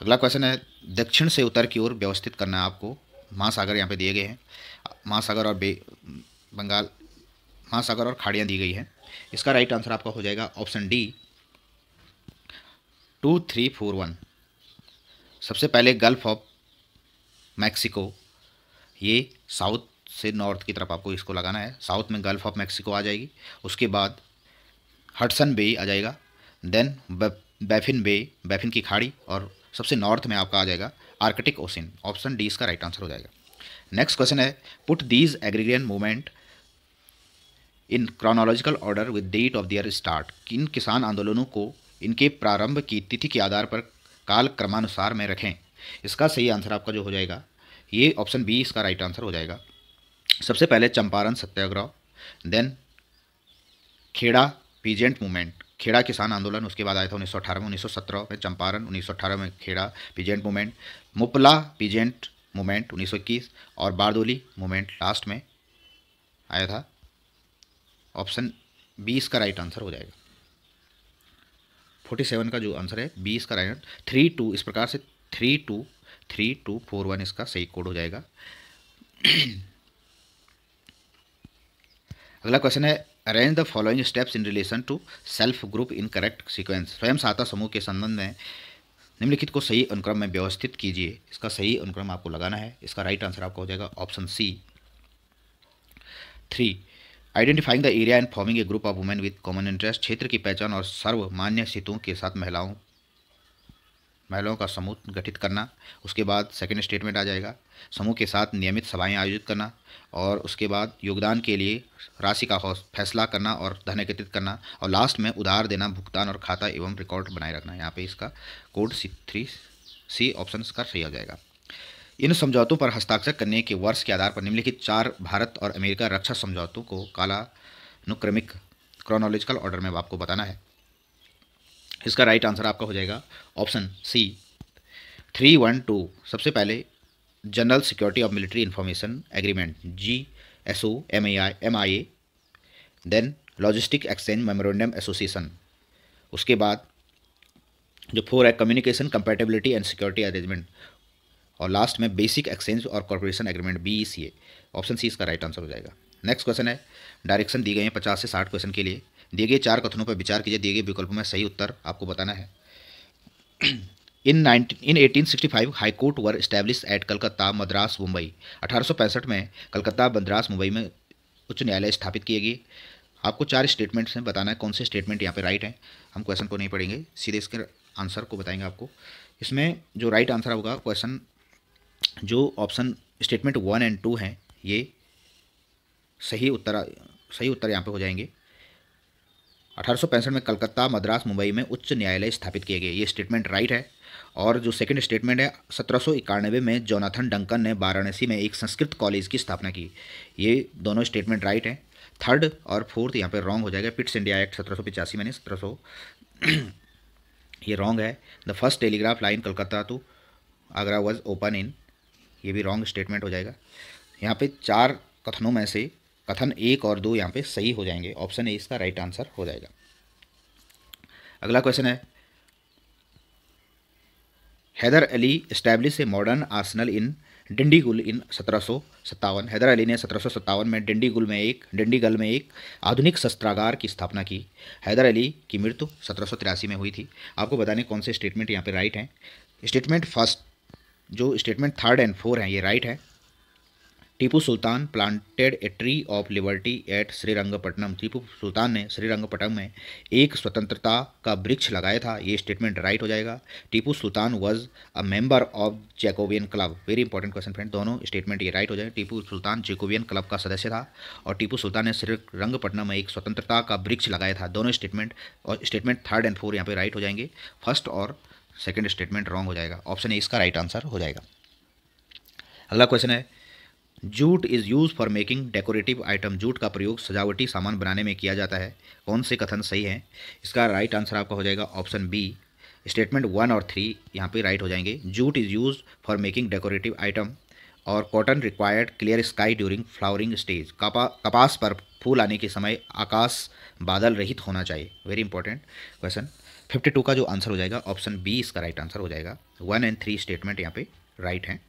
अगला क्वेश्चन है दक्षिण से उत्तर की ओर व्यवस्थित करना है आपको महासागर यहाँ पे दिए गए हैं महासागर और बे बंगाल महासागर और खाड़ियाँ दी गई हैं इसका राइट आंसर आपका हो जाएगा option D two three four one सबसे पहले गल्फ ऑफ मैक्सिको ये साउथ से नॉर्थ की तरफ आपको इसको लगाना है साउथ में गल्फ ऑफ मैक्सिको आ जाएगी उसके बाद हटसन बे आ जाएगा देन बैफिन बे बैफिन की खाड़ी और सबसे नॉर्थ में आपका आ जाएगा आर्कटिक ओशन ऑप्शन डी इसका राइट आंसर हो जाएगा नेक्स्ट क्वेश्चन है put these agrarian movement in chronological order with date of their start किन किसान आंदोलनों को इनके प्रारंभ की तिथि के आधार पर काल क्रमानुसार में रखें इसका सही आंसर आपका जो हो जाएगा ये ऑप्शन बी इसका राइट आंसर हो जाएगा सबसे पहले Champaran Satyagraha then Kheda peasant movement Kheda किसान आंदोलन उसके बाद आया था 1918 में 1917 में चंपारण उन्नीस में Kheda peasant movement Moplah peasant movement उन्नीस और बारदोली मूवमेंट लास्ट में आया था ऑप्शन बीस का राइट आंसर हो जाएगा फोर्टी सेवन का जो आंसर है बीस का राइट थ्री टू इस प्रकार से three two three two four one इसका सही कोड हो जाएगा *clears throat* अगला क्वेश्चन है arrange the following steps in relation to self group in correct sequence स्वयं सहायता समूह के संबंध में निम्नलिखित को सही अनुक्रम में व्यवस्थित कीजिए इसका सही अनुक्रम आपको लगाना है इसका राइट आंसर आपका हो जाएगा option C three identifying the area and forming a group of women with common interest क्षेत्र की पहचान और सर्वमान्य मान्य के साथ महिलाओं महिलाओं का समूह गठित करना उसके बाद सेकेंड स्टेटमेंट आ जाएगा समूह के साथ नियमित सभाएं आयोजित करना और उसके बाद योगदान के लिए राशि का फैसला करना और धन एकत्रित करना और लास्ट में उधार देना भुगतान और खाता एवं रिकॉर्ड बनाए रखना यहाँ पे इसका code C three C option का सही हो जाएगा इन समझौतों पर हस्ताक्षर करने के वर्ष के आधार पर निम्नलिखित चार भारत और अमेरिका रक्षा समझौतों को कालानुक्रमिक क्रोनोलॉजिकल ऑर्डर में आपको बताना है इसका राइट आंसर आपका हो जाएगा option C three one two सबसे पहले general security of military information agreement G S O M I A M I A then logistic exchange memorandum association उसके बाद जो फोर है communication compatibility and security arrangement और last में basic exchange और corporation agreement B C A option C इसका right answer हो जाएगा नेक्स्ट क्वेश्चन है डायरेक्शन दी गई है पचास से साठ क्वेश्चन के लिए दिए गए चार कथनों पर विचार कीजिए दिए गए विकल्पों में सही उत्तर आपको बताना है in nineteen in eighteen sixty five high court were establish at Calcutta Madras Mumbai अठारह में कलकत्ता मद्रास मुंबई में उच्च न्यायालय स्थापित किए गए आपको चार स्टेटमेंट्स हैं बताना है कौन से स्टेटमेंट यहाँ पे राइट हैं हम क्वेश्चन को नहीं पढ़ेंगे सीधे इसके आंसर को बताएंगे आपको इसमें जो राइट आंसर होगा क्वेश्चन जो option statement one and two हैं ये सही उत्तर सही उत्तर यहाँ पे हो जाएंगे अठारह में कलकत्ता मद्रास मुंबई में उच्च न्यायालय स्थापित किए गए ये स्टेटमेंट राइट है और जो सेकंड स्टेटमेंट है सत्रह में जोनाथन डंकन ने वाराणसी में एक संस्कृत कॉलेज की स्थापना की ये दोनों स्टेटमेंट राइट हैं थर्ड और फोर्थ यहाँ पर रॉन्ग हो जाएगा पिट्स इंडिया एक्ट सत्रह मैंने सत्रह *clears throat* ये रॉन्ग है the first telegraph line Calcutta to Agra was open in ये भी रॉन्ग स्टेटमेंट हो जाएगा यहाँ पे चार कथनों में से कथन एक और दो यहाँ पे सही हो जाएंगे ऑप्शन ए इसका राइट आंसर हो जाएगा अगला क्वेश्चन है Hyder Ali establish a modern arsenal in Dindigul in सत्रह हैदर अली ने सत्रह में डिंडीगुल में एक डिंडीगल में एक आधुनिक शस्त्रागार की स्थापना की हैदर अली की मृत्यु सत्रह में हुई थी आपको बताने कौन से स्टेटमेंट यहाँ पे राइट हैं स्टेटमेंट फर्स्ट जो स्टेटमेंट थर्ड एंड फोर हैं ये राइट है Tipu Sultan planted a tree of liberty at Srirangapatnam Tipu Sultan ने श्रीरंगपट्टनम में एक स्वतंत्रता का वृक्ष लगाया था ये स्टेटमेंट राइट हो जाएगा Tipu Sultan was a member of Jacobin club very important question friend दोनों स्टेटमेंट ये राइट हो जाएगा टीपू सुल्तान जेकोवियन क्लब का सदस्य था और टीपू सुल्तान ने श्रीरंगपट्टनम में एक स्वतंत्रता का वृक्ष लगाया था दोनों स्टेटमेंट और स्टेटमेंट थर्ड एंड फोर यहाँ पर राइट हो जाएंगे फर्स्ट और सेकेंड स्टेटमेंट रॉन्ग हो जाएगा ऑप्शन ए इसका राइट आंसर हो जाएगा अगला क्वेश्चन है jute is use for making decorative item jute का प्रयोग सजावटी सामान बनाने में किया जाता है कौन से कथन सही है इसका राइट आंसर आपका हो जाएगा ऑप्शन बी स्टेटमेंट वन और थ्री यहाँ पे राइट हो जाएंगे jute is use for making decorative item और cotton required clear sky during flowering stage कपा कपास पर फूल आने के समय आकाश बादल रहित होना चाहिए very important question fifty two का जो आंसर हो जाएगा ऑप्शन बी इसका राइट आंसर हो जाएगा वन एंड थ्री स्टेटमेंट यहाँ पे राइट हैं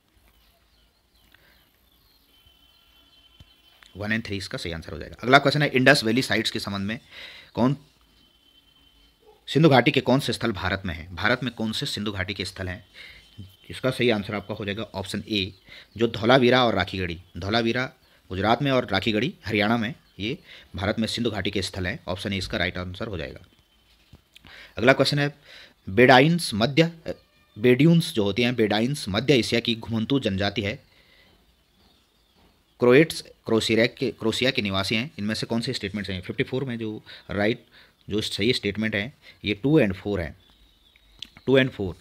वन एंड थ्री इसका सही आंसर हो जाएगा अगला क्वेश्चन है इंडस वैली साइट्स के संबंध में कौन सिंधु घाटी के कौन से स्थल भारत में है भारत में कौन से सिंधु घाटी के स्थल हैं इसका सही आंसर आपका हो जाएगा ऑप्शन ए जो धौलावीरा और राखीगढ़ी धौलावीरा गुजरात में और राखीगढ़ी हरियाणा में ये भारत में सिंधु घाटी के स्थल हैं ऑप्शन ए इसका राइट आंसर हो जाएगा अगला क्वेश्चन है बेडाइंस मध्य बेड्यून्स जो होती हैं बेडाइंस मध्य एशिया की घुमंतु जनजाति है क्रोएट्स क्रोसिया के क्रोसिया के निवासी हैं इनमें से कौन से स्टेटमेंट्स हैं फिफ्टी फोर में जो राइट जो सही स्टेटमेंट है ये टू एंड फोर है to and four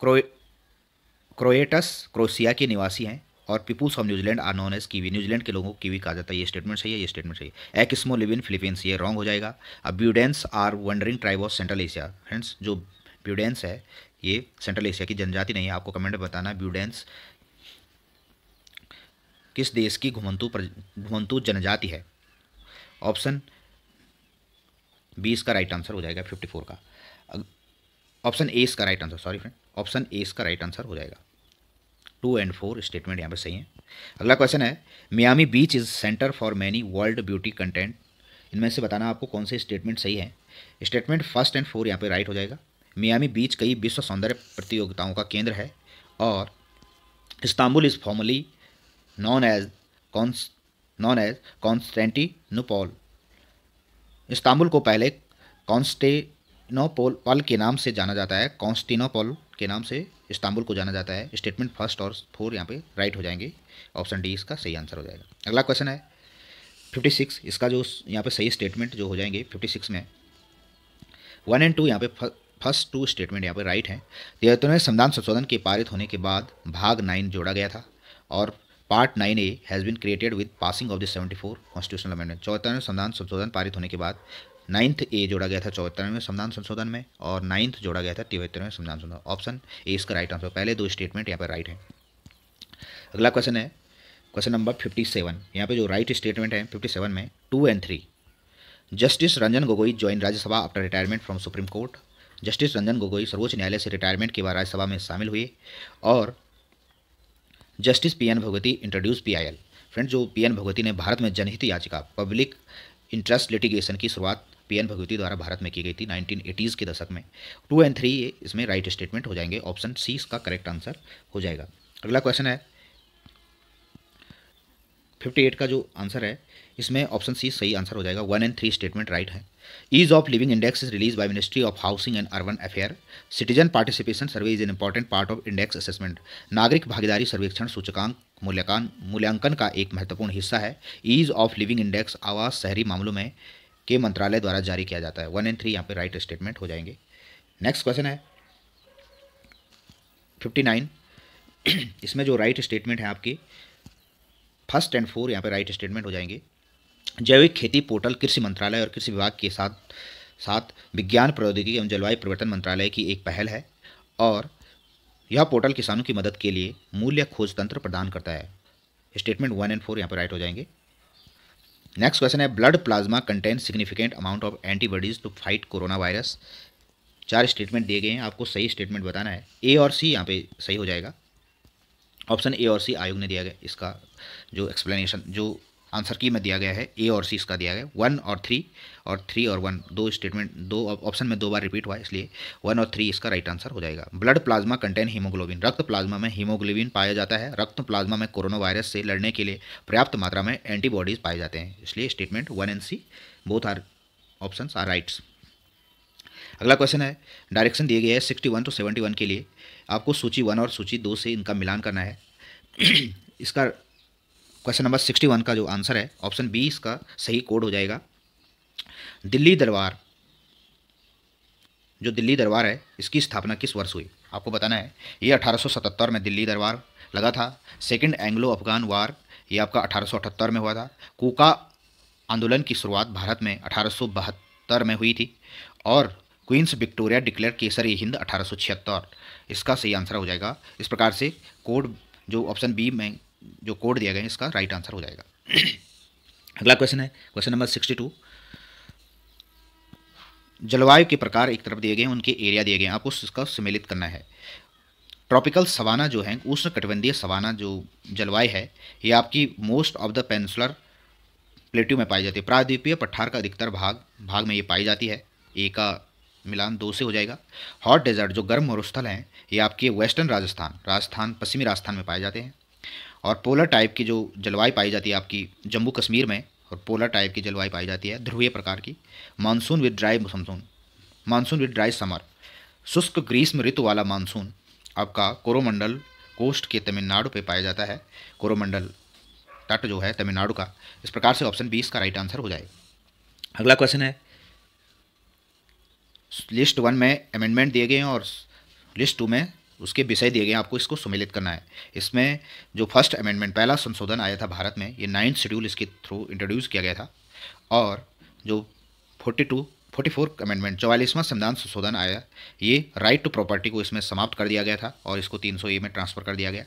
crow क्रोएटस Croatia के निवासी हैं और people's of New Zealand are known as kiwi New Zealand के लोगों को कीवी कहा जाता है ये स्टेटमेंट सही है ये स्टेटमेंट सही है स्मो लिव इन फिलीपींस ये रॉन्ग हो जाएगा अब Bedouins are wandering tribe of central Asia friends जो ब्यूडेंस है ये सेंट्रल एशिया की जनजाति नहीं है आपको कमेंट में बताना ब्यूडेंस किस देश की घुमंतु घुमंतु जनजाति है ऑप्शन बी इसका राइट आंसर हो जाएगा फिफ्टी फोर का ऑप्शन ए इसका right answer sorry friend option A इसका राइट आंसर हो जाएगा टू एंड फोर स्टेटमेंट यहाँ पर सही है अगला क्वेश्चन है Miami beach is center for many world beauty content इनमें से बताना आपको कौन से स्टेटमेंट सही है स्टेटमेंट फर्स्ट एंड फोर यहाँ पर राइट हो जाएगा मियामी बीच कई विश्व सौंदर्य प्रतियोगिताओं का केंद्र है और Istanbul is formerly known as कॉन्स नॉन एज कॉन्स्टेंटिनोपोल इस्तांबुल को पहले कॉन्स्टेनोपोल के नाम से जाना जाता है कॉन्स्टिनोपोल के नाम से इस्तांबुल को जाना जाता है स्टेटमेंट फर्स्ट और फोर यहाँ पे राइट हो जाएंगे ऑप्शन डी इसका सही आंसर हो जाएगा अगला क्वेश्चन है फिफ्टी सिक्स इसका जो यहाँ पे सही स्टेटमेंट जो हो जाएंगे फिफ्टी सिक्स में वन एंड टू यहाँ पे फर्स्ट टू स्टेटमेंट यहाँ पे राइट है तिहत्तरवें संविधान संशोधन के पारित होने के बाद भाग नाइन जोड़ा गया था और part nine A has been created with passing of the seventy four constitutional amendment चौहत्तरवें संविधान संशोधन पारित होने के बाद नाइन्थ ए जोड़ा गया था चौहत्तरवें संविधान संशोधन में और नाइन्थ जोड़ा गया था तिहत्तरवें संविधान संशोधन ऑप्शन ए इसका राइट आंसर पहले दो स्टेटमेंट यहाँ पर राइट है अगला क्वेश्चन है क्वेश्चन नंबर फिफ्टी सेवन यहाँ पर जो राइट स्टेटमेंट है फिफ्टी सेवन में two and three justice Ranjan Gogoi join Rajya Sabha after retirement from supreme court justice Ranjan Gogoi सर्वोच्च न्यायालय से रिटायरमेंट के बाद राज्यसभा में शामिल हुए और justice P N Bhagwati introduce P I L friend जो पी एन भगवती ने भारत में जनहित याचिका पब्लिक इंटरेस्ट लिटिगेशन की शुरुआत पी एन भगवती द्वारा भारत में की गई थी एटीज़ के दशक में टू एंड थ्री ये इसमें राइट स्टेटमेंट हो जाएंगे ऑप्शन सी इसका करेक्ट आंसर हो जाएगा अगला क्वेश्चन है 58 का जो आंसर है इसमें ऑप्शन सी सही आंसर हो जाएगा one and three statement right है Ease of living index is released by Ministry of Housing and Urban Affairs. Citizen Participation Survey is an important part of index assessment. नागरिक भागीदारी सर्वेक्षण सूचकांक मूल्यांकन मूल्यांकन का एक महत्वपूर्ण हिस्सा है ईज ऑफ लिविंग इंडेक्स आवास शहरी मामलों में के मंत्रालय द्वारा जारी किया जाता है वन एंड थ्री यहाँ पर राइट स्टेटमेंट हो जाएंगे नेक्स्ट क्वेश्चन है फिफ्टी नाइन *clears throat* इसमें जो राइट स्टेटमेंट है आपकी फर्स्ट एंड फोर यहाँ पर राइट स्टेटमेंट हो जाएंगे जैविक खेती पोर्टल कृषि मंत्रालय और कृषि विभाग के साथ साथ विज्ञान प्रौद्योगिकी एवं जलवायु परिवर्तन मंत्रालय की एक पहल है और यह पोर्टल किसानों की मदद के लिए मूल्य खोज तंत्र प्रदान करता है स्टेटमेंट वन एंड फोर यहाँ पर राइट हो जाएंगे नेक्स्ट क्वेश्चन है blood plasma content significant amount of antibodies to fight corona virus चार स्टेटमेंट दिए गए हैं आपको सही स्टेटमेंट बताना है ए और सी यहाँ पे सही हो जाएगा ऑप्शन ए और सी आयोग ने दिया गया इसका जो एक्सप्लेनेशन जो आंसर की में दिया गया है ए और सी इसका दिया गया है वन और थ्री और थ्री और वन दो स्टेटमेंट दो ऑप्शन में दो बार रिपीट हुआ है इसलिए वन और थ्री इसका राइट आंसर हो जाएगा ब्लड प्लाज्मा कंटेन हीमोग्लोबिन रक्त प्लाज्मा में हीमोग्लोबिन पाया जाता है रक्त प्लाज्मा में कोरोना वायरस से लड़ने के लिए पर्याप्त मात्रा में एंटीबॉडीज पाए जाते हैं इसलिए statement one and C both are option are rights अगला क्वेश्चन है डायरेक्शन दिए गए है sixty one two seventy one के लिए आपको सूची वन और सूची दो से इनका मिलान करना है *clears throat* इसका क्वेश्चन नंबर सिक्सटी वन का जो आंसर है ऑप्शन बी इसका सही कोड हो जाएगा दिल्ली दरबार जो दिल्ली दरबार है इसकी स्थापना किस वर्ष हुई आपको बताना है ये 1877 में दिल्ली दरबार लगा था सेकंड एंग्लो अफगान वार ये आपका 1878 में हुआ था कोका आंदोलन की शुरुआत भारत में अठारह में हुई थी और queens Victoria declare Kaiser e Hind अठारह इसका सही आंसर हो जाएगा इस प्रकार से कोड जो ऑप्शन बी में जो कोड दिया गया है इसका राइट आंसर हो जाएगा *clears throat* अगला क्वेश्चन है क्वेश्चन नंबर सिक्सटी टू जलवायु के प्रकार एक तरफ दिए गए हैं उनके एरिया दिए गए हैं आपको इसका सम्मिलित करना है ट्रॉपिकल सवाना जो है उष्ण कटिबंधीय सवाना जो जलवायु है ये आपकी most of the peninsular plateau में पाई जाती है प्रायद्वीपीय पठार का अधिकतर भाग भाग में ये पाई जाती है ए का मिलान दो से हो जाएगा हॉट डेजर्ट जो गर्म मरुस्थल हैं ये आपके वेस्टर्न राजस्थान राजस्थान पश्चिमी राजस्थान में पाए जाते हैं और पोलर टाइप की जो जलवायु पाई जाती है आपकी जम्मू कश्मीर में और पोलर टाइप की जलवायु पाई जाती है ध्रुवीय प्रकार की monsoon with dry monsoon monsoon with dry summer शुष्क ग्रीष्म ऋतु वाला मानसून आपका कोरोमंडल कोस्ट के तमिलनाडु पे पाया जाता है कोरोमंडल तट जो है तमिलनाडु का इस प्रकार से ऑप्शन बी इसका राइट आंसर हो जाए अगला क्वेश्चन है लिस्ट वन में अमेंडमेंट दिए गए हैं और लिस्ट टू में उसके विषय दिए गए आपको इसको सम्मिलित करना है इसमें जो फर्स्ट अमेंडमेंट पहला संशोधन आया था भारत में ये नाइन्थ शेड्यूल इसके थ्रू इंट्रोड्यूस किया गया था और जो forty two forty four amendment चौवालीसवां संविधान संशोधन आया ये राइट टू प्रॉपर्टी को इसमें समाप्त कर दिया गया था और इसको तीन सौ ए में ट्रांसफर कर दिया गया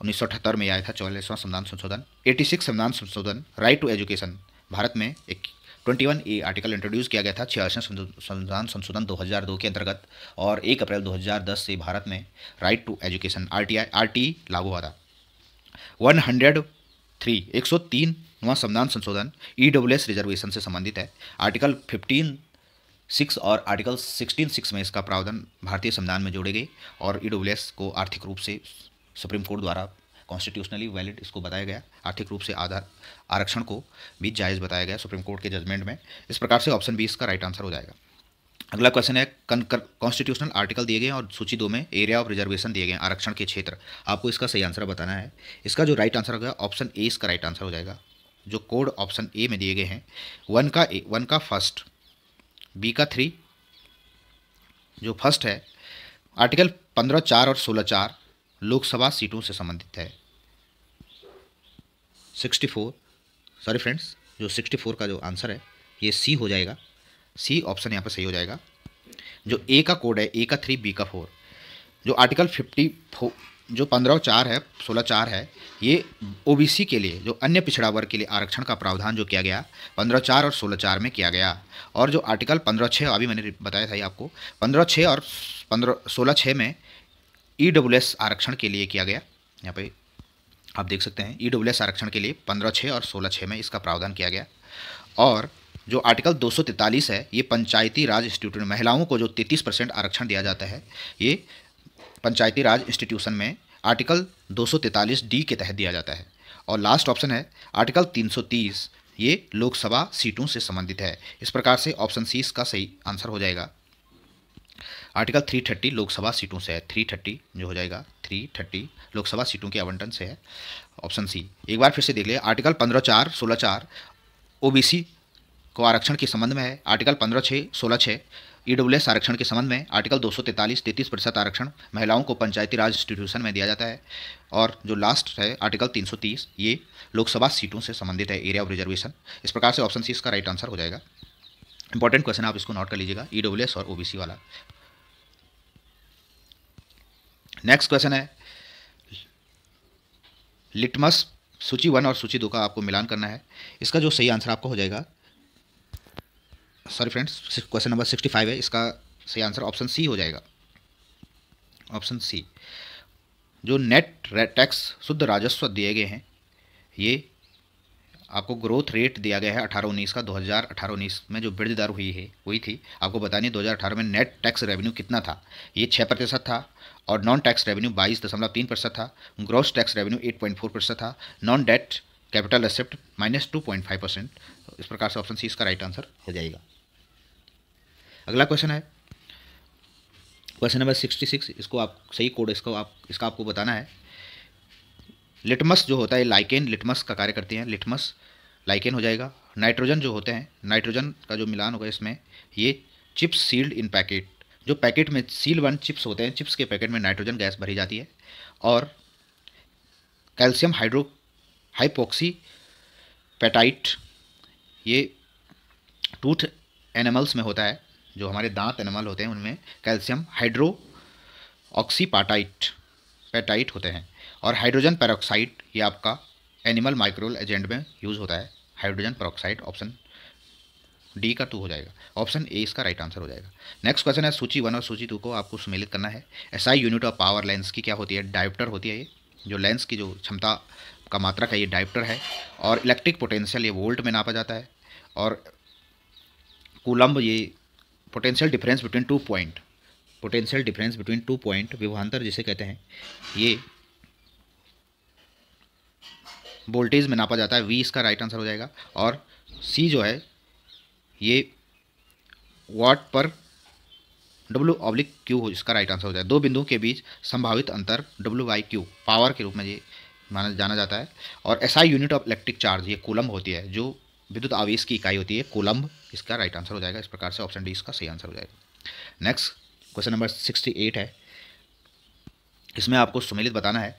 उन्नीस सौ अठहत्तर में आया था चौवालीसवां संविधान संशोधन एटी सिक्स संविधान संशोधन राइट टू एजुकेशन भारत में एक वन ए आर्टिकल इंट्रोड्यूस किया गया था छियासठ संविधान संशोधन 2002 के अंतर्गत और 1 अप्रैल 2010 से भारत में right to education R T I R T लागू हुआ था सौ तीन नवा संविधान संशोधन ई डब्ल्यू एस रिजर्वेशन से संबंधित है आर्टिकल फिफ्टीन सिक्स और आर्टिकल सिक्सटीन सिक्स में इसका प्रावधान भारतीय संविधान में जोड़े गए और ई डब्ल्यू एस को आर्थिक रूप से सुप्रीम कोर्ट द्वारा कॉन्स्टिट्यूशनली वैलिड इसको बताया गया आर्थिक रूप से आधार आरक्षण को भी जायज़ बताया गया सुप्रीम कोर्ट के जजमेंट में इस प्रकार से ऑप्शन बी इसका राइट आंसर हो जाएगा अगला क्वेश्चन है कॉन्स्टिट्यूशनल आर्टिकल दिए गए और सूची दो में एरिया ऑफ रिजर्वेशन दिए गए आरक्षण के क्षेत्र आपको इसका सही आंसर बताना है इसका जो राइट आंसर होगा ऑप्शन ए इसका राइट आंसर हो जाएगा जो कोड ऑप्शन ए में दिए गए हैं वन का ए वन का फर्स्ट बी का थ्री जो फर्स्ट है आर्टिकल पंद्रह चार और सोलह चार लोकसभा सीटों से संबंधित है 64 सॉरी फ्रेंड्स जो 64 का जो आंसर है ये सी हो जाएगा सी ऑप्शन यहाँ पर सही हो जाएगा जो ए का कोड है ए का थ्री बी का फोर जो आर्टिकल फिफ्टी जो पंद्रह चार है सोलह चार है ये ओबीसी के लिए जो अन्य पिछड़ा वर्ग के लिए आरक्षण का प्रावधान जो किया गया पंद्रह चार और सोलह चार में किया गया और जो आर्टिकल पंद्रह छः अभी मैंने बताया था ये आपको पंद्रह छः और पंद्रह सोलह छः में ई e आरक्षण के लिए किया गया यहाँ पे आप देख सकते हैं ई e आरक्षण के लिए पंद्रह छः और सोलह छः में इसका प्रावधान किया गया और जो आर्टिकल 243 है ये पंचायती राज इंस्टीट्यूट महिलाओं को जो 33 परसेंट आरक्षण दिया जाता है ये पंचायती राज इंस्टीट्यूशन में आर्टिकल 243 डी के तहत दिया जाता है और लास्ट ऑप्शन है आर्टिकल 330 ये लोकसभा सीटों से संबंधित है इस प्रकार से ऑप्शन सी इसका सही आंसर हो जाएगा आर्टिकल 330 लोकसभा सीटों से है 330 जो हो जाएगा 330 लोकसभा सीटों के आवंटन से है ऑप्शन सी एक बार फिर से देख लिया आर्टिकल पंद्रह चार सोलह चार सी को आरक्षण के संबंध में है आर्टिकल पंद्रह छः सोलह छः एस e आरक्षण के संबंध में आर्टिकल दो सौ तैंतालीस तैंतीस प्रतिशत आरक्षण महिलाओं को पंचायती राज इंस्टीट्यूशन में दिया जाता है और जो लास्ट है आर्टिकल तीन सौ तीस ये लोकसभा सीटों से संबंधित है एरिया ऑफ रिजर्वेशन इस प्रकार से ऑप्शन सी इसका राइट आंसर हो जाएगा इंपॉर्टेंट क्वेश्चन आप इसको नोट कर लीजिएगा ई e और सी वाला नेक्स्ट क्वेश्चन है लिटमस सूची वन और सूची दो का आपको मिलान करना है इसका जो सही आंसर आपको हो जाएगा sorry friends question number sixty five है इसका सही आंसर ऑप्शन सी हो जाएगा ऑप्शन सी जो नेट टैक्स शुद्ध राजस्व दिए गए हैं ये आपको ग्रोथ रेट दिया गया है अठारह उन्नीस का दो हज़ार अठारह उन्नीस में जो वृद्धि दर हुई है हुई थी आपको बतानी अठारह में नेट टैक्स रेवेन्यू कितना था ये छः प्रतिशत था और नॉन टैक्स रेवेन्यू बाईस दशमलव तीन प्रतिशत था gross tax revenue at point four प्रतिशत था non debt capital except minus two point five percent इस प्रकार से ऑप्शन सी इसका राइट आंसर हो जाएगा अगला क्वेश्चन है क्वेश्चन नंबर सिक्सटी सिक्स इसको आप सही कोड इसको आप इसका आपको बताना है लिटमस जो होता है लाइकेन लिटमस का कार्य करते हैं लिटमस लाइकेन हो जाएगा नाइट्रोजन जो होते हैं नाइट्रोजन का जो मिलान होगा इसमें ये चिप्स सील्ड इन पैकेट जो पैकेट में सील वन चिप्स होते हैं चिप्स के पैकेट में नाइट्रोजन गैस भरी जाती है और कैल्शियम हाइड्रो हाइपोक्सी पेटाइट ये टूथ एनिमल्स में होता है जो हमारे दांत एनिमल होते हैं उनमें कैल्शियम हाइड्रो ऑक्सीपाटाइट पेटाइट होते हैं और हाइड्रोजन पेरोक्साइड ये आपका एनिमल माइक्रोल एजेंट में यूज़ होता है हाइड्रोजन पेरोक्साइड ऑप्शन डी का टू हो जाएगा ऑप्शन ए इसका राइट आंसर हो जाएगा नेक्स्ट क्वेश्चन है सूची वन और सूची टू को आपको सुमेलित करना है SI unit of power lens की क्या होती है डायप्टर होती है ये जो लेंस की जो क्षमता का मात्रा का ये डायप्टर है और इलेक्ट्रिक पोटेंशियल ये वोल्ट में नापा जाता है और कुलम्ब ये potential difference between two point potential difference between two point विभांतर जिसे कहते हैं ये वोल्टेज में नापा जाता है वी इसका राइट आंसर हो जाएगा और सी जो है ये वाट पर डब्ल्यू ऑब्लिक क्यू हो इसका राइट आंसर हो जाए दो बिंदुओं के बीच संभावित अंतर डब्ल्यू वाई क्यू पावर के रूप में ये माना जाना जाता है और SI unit of electric charge ये कोलम्ब होती है जो विद्युत आवेश की इकाई होती है कोलम्ब इसका राइट आंसर हो जाएगा इस प्रकार से ऑप्शन डी इसका सही आंसर हो जाएगा next question number sixty eight है इसमें आपको सुमेलित बताना है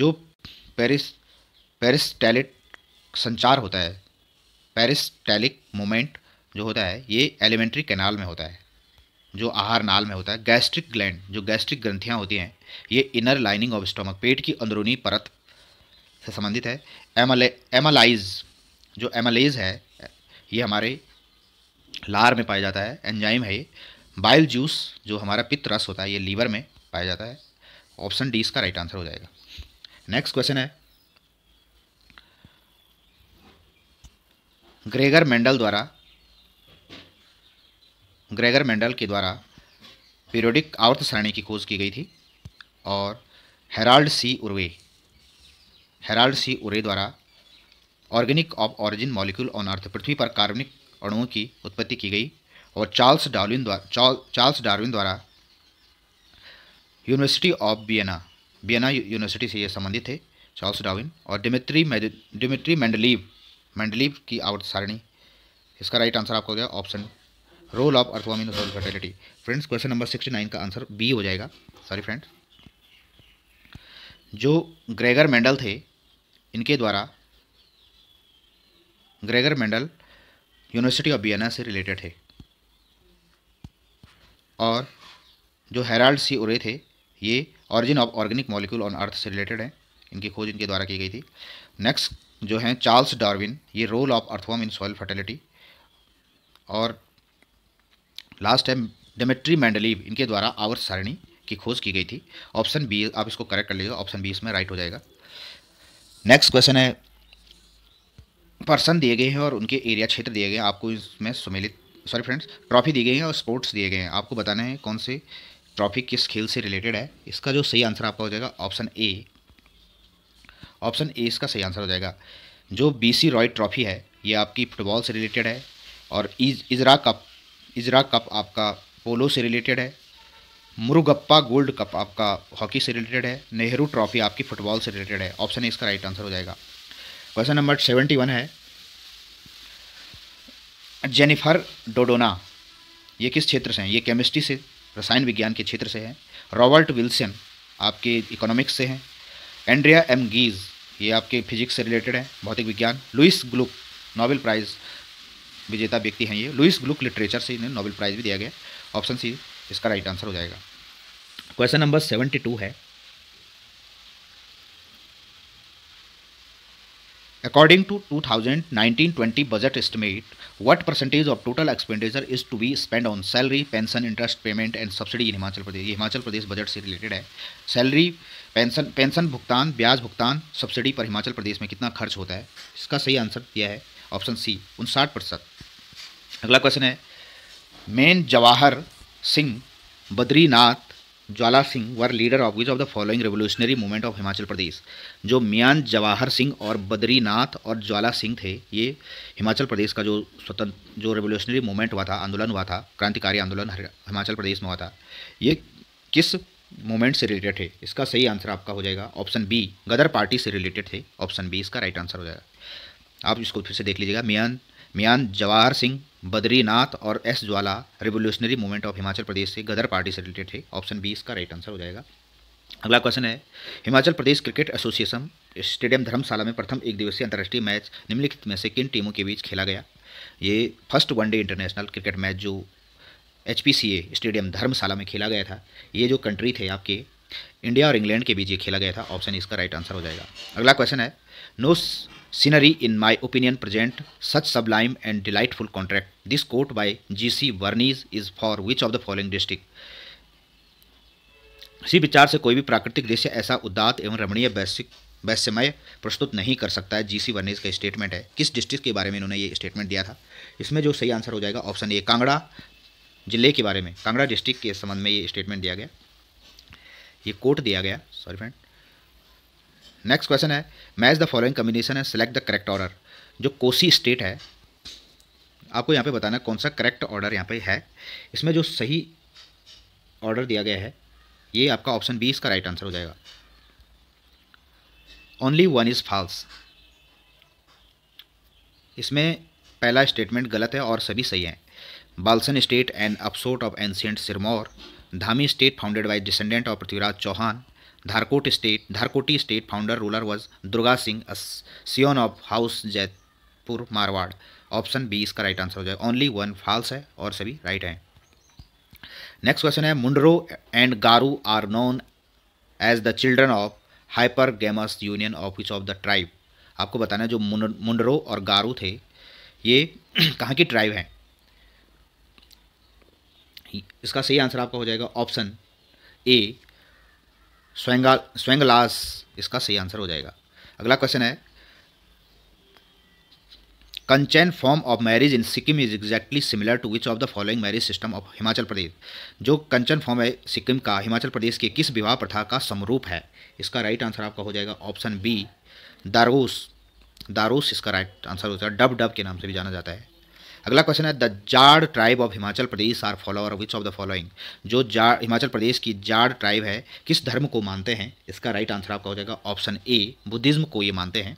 जो पेरिस पेरिस टैलेट संचार होता है पेरिस्टैलिक मोमेंट जो होता है ये एलिमेंट्री कैनाल में होता है जो आहार नाल में होता है गैस्ट्रिक ग्लैंड जो गैस्ट्रिक ग्रंथियाँ होती हैं ये इनर लाइनिंग ऑफ स्टोमक पेट की अंदरूनी परत से संबंधित है एमले एमलाइज जो एमलेज है ये हमारे लार में पाया जाता है एंजाइम है ये बाइल जूस जो हमारा पित्त रस होता है ये लीवर में पाया जाता है ऑप्शन डी इसका राइट आंसर हो जाएगा नेक्स्ट क्वेश्चन है ग्रेगर मेंडल द्वारा ग्रेगर मेंडल के द्वारा पीरियोडिक आवर्त सारणी की खोज की गई थी और Herald C उर्वे Herald C Urey द्वारा organic of origin molecule on earth पृथ्वी पर कार्बनिक अणुओं की उत्पत्ति की गई और चार्ल्स डार्विन द्वारा चार्ल्स डार्विन द्वारा university of Vienna Vienna university से ये संबंधित थे चार्ल्स डार्विन और डिमित्री डिमित्री मेंडलीव मंडलीफ की आवर्त सारणी इसका राइट आंसर आपका हो गया option role of earthworm soil fertility friends question number sixty nine का आंसर बी हो जाएगा सॉरी फ्रेंड्स जो ग्रेगर मेंडल थे इनके द्वारा Gregor Mendel university of Vienna से रिलेटेड थे और जो हेराल्ड सी उरे थे ये origin of organic molecule on earth से रिलेटेड हैं इनकी खोज इनके द्वारा की गई थी नेक्स्ट जो हैं चार्ल्स डार्विन ये role of earthworm in soil fertility और लास्ट है डेमेट्री मैंडलीव इनके द्वारा आवर सारणी की खोज की गई थी ऑप्शन बी आप इसको करेक्ट कर लीजिएगा ऑप्शन बी इसमें राइट हो जाएगा नेक्स्ट क्वेश्चन है पर्सन दिए गए हैं और उनके एरिया क्षेत्र दिए गए हैं आपको इसमें सम्मिलित सॉरी फ्रेंड्स ट्रॉफी दी गई है और स्पोर्ट्स दिए गए हैं आपको बताना है कौन से ट्रॉफी किस खेल से रिलेटेड है इसका जो सही आंसर आपका हो जाएगा ऑप्शन ए ऑप्शन ए इसका सही आंसर हो जाएगा जो बी सी रॉय ट्रॉफी है ये आपकी फुटबॉल से रिलेटेड है और is Ezra cup Ezra cup आपका पोलो से रिलेटेड है मुरुगप्पा गोल्ड कप आपका हॉकी से रिलेटेड है नेहरू ट्रॉफी आपकी फुटबॉल से रिलेटेड है ऑप्शन ए इसका राइट आंसर हो जाएगा क्वेश्चन नंबर सेवेंटी वन है जेनिफर डोडोना ये किस क्षेत्र से हैं ये केमिस्ट्री से रसायन विज्ञान के क्षेत्र से हैं रॉबर्ट विल्सन आपके इकोनॉमिक्स से हैं एंड्रिया एम गीज़ ये आपके फिजिक्स से रिलेटेड है भौतिक विज्ञान लुइस ग्लुक नोबेल प्राइज़ विजेता व्यक्ति हैं ये लुइस ग्लुक लिटरेचर से इन्हें नोबेल प्राइज़ भी दिया गया ऑप्शन सी इसका राइट आंसर हो जाएगा क्वेश्चन नंबर सेवेंटी टू है According to 2019-20 budget estimate, what percentage of total expenditure is to be spent on salary, pension, interest payment and subsidy in Himachal Pradesh? ये Himachal Pradesh budget से related है salary pension pension भुगतान ब्याज भुगतान subsidy पर हिमाचल प्रदेश में कितना खर्च होता है इसका सही आंसर दिया है ऑप्शन सी उनसाठ प्रतिशत अगला क्वेश्चन है Mian Jawahar Singh Badrinath Jwala Singh were leader of which of the following revolutionary movement of Himachal Pradesh जो मियान जवाहर सिंह और बद्रीनाथ और ज्वाला सिंह थे ये हिमाचल प्रदेश का जो स्वतंत्र जो रेवोल्यूशनरी मूवमेंट हुआ था आंदोलन हुआ था क्रांतिकारी आंदोलन हिमाचल प्रदेश में हुआ था ये किस मूवमेंट से रिलेटेड है इसका सही आंसर आपका हो जाएगा ऑप्शन बी गदर पार्टी से रिलेटेड है ऑप्शन बी इसका राइट आंसर हो जाएगा आप इसको फिर से देख लीजिएगा मियान मियान जवाहर सिंह बद्रीनाथ और S Jwala revolutionary movement of Himachal Pradesh से गदर पार्टी से रिलेटेड है ऑप्शन बी इसका राइट आंसर हो जाएगा अगला क्वेश्चन है Himachal Pradesh cricket association stadium Dharamshala में प्रथम एक दिवसीय अंतर्राष्ट्रीय मैच निम्नलिखित में से किन टीमों के बीच खेला गया ये first one day international cricket match जो एच स्टेडियम धर्मशाला में खेला गया था ये जो कंट्री थे आपके इंडिया और इंग्लैंड के बीच ये खेला गया था ऑप्शन इसका राइट आंसर हो जाएगा अगला क्वेश्चन है no scenery in my opinion present such sublime and delightful contrast this quote by G C Barnes is for which of the following district इसी विचार से कोई भी प्राकृतिक दृश्य ऐसा उदात एवं रमणीय वैश्विक वैश्यमय प्रस्तुत नहीं कर सकता है जीसी वर्नीज का स्टेटमेंट है किस डिस्ट्रिक्ट के बारे में इन्होंने ये स्टेटमेंट दिया था इसमें जो सही आंसर हो जाएगा ऑप्शन ए कांगड़ा जिले के बारे में कांगड़ा डिस्ट्रिक्ट के संबंध में ये स्टेटमेंट दिया गया ये कोट दिया गया सॉरी फ्रेंड नेक्स्ट क्वेश्चन है मैच द फॉलोइंग कम्बिनेशन है सेलेक्ट द करेक्ट ऑर्डर जो कोसी स्टेट है आपको यहाँ पे बताना कौन सा करेक्ट ऑर्डर यहाँ पे है इसमें जो सही ऑर्डर दिया गया है ये आपका ऑप्शन बी इसका राइट आंसर हो जाएगा ओनली वन इज़ फॉल्स इसमें पहला स्टेटमेंट गलत है और सभी सही हैं Balsan state and offshoot of ancient Sirmaur Dhami state founded by descendant of Prithviraj Chauhan Dharkot state Dharkoti state founder ruler was Durga Singh scion of house Jaipur Marwar option B इसका राइट आंसर हो जाए ओनली वन फाल्स है और सभी राइट हैं नेक्स्ट क्वेश्चन है मुंडरो एंड गारू are known as the children of hypergamous union of which of the tribe आपको बताना है जो मुंडरो और गारू थे ये *clears throat* कहाँ की ट्राइब हैं इसका सही आंसर आपका हो जाएगा ऑप्शन ए स्वयंगा स्वेंगलास इसका सही आंसर हो जाएगा अगला क्वेश्चन है कंचैन form of marriage in Sikkim is exactly similar to which of the following marriage system of Himachal Pradesh जो कंचन फॉर्म है सिक्किम का हिमाचल प्रदेश के किस विवाह प्रथा का समरूप है इसका राइट आंसर आपका हो जाएगा ऑप्शन बी दारूस दारूस इसका राइट आंसर होता है डब डब के नाम से भी जाना जाता है अगला क्वेश्चन है the Jad tribe of Himachal Pradesh are follower which of the following जो जाड़ हिमाचल प्रदेश की जाड ट्राइब है किस धर्म को मानते हैं इसका राइट आंसर आपका हो जाएगा ऑप्शन ए बुद्धिज्म को ये मानते हैं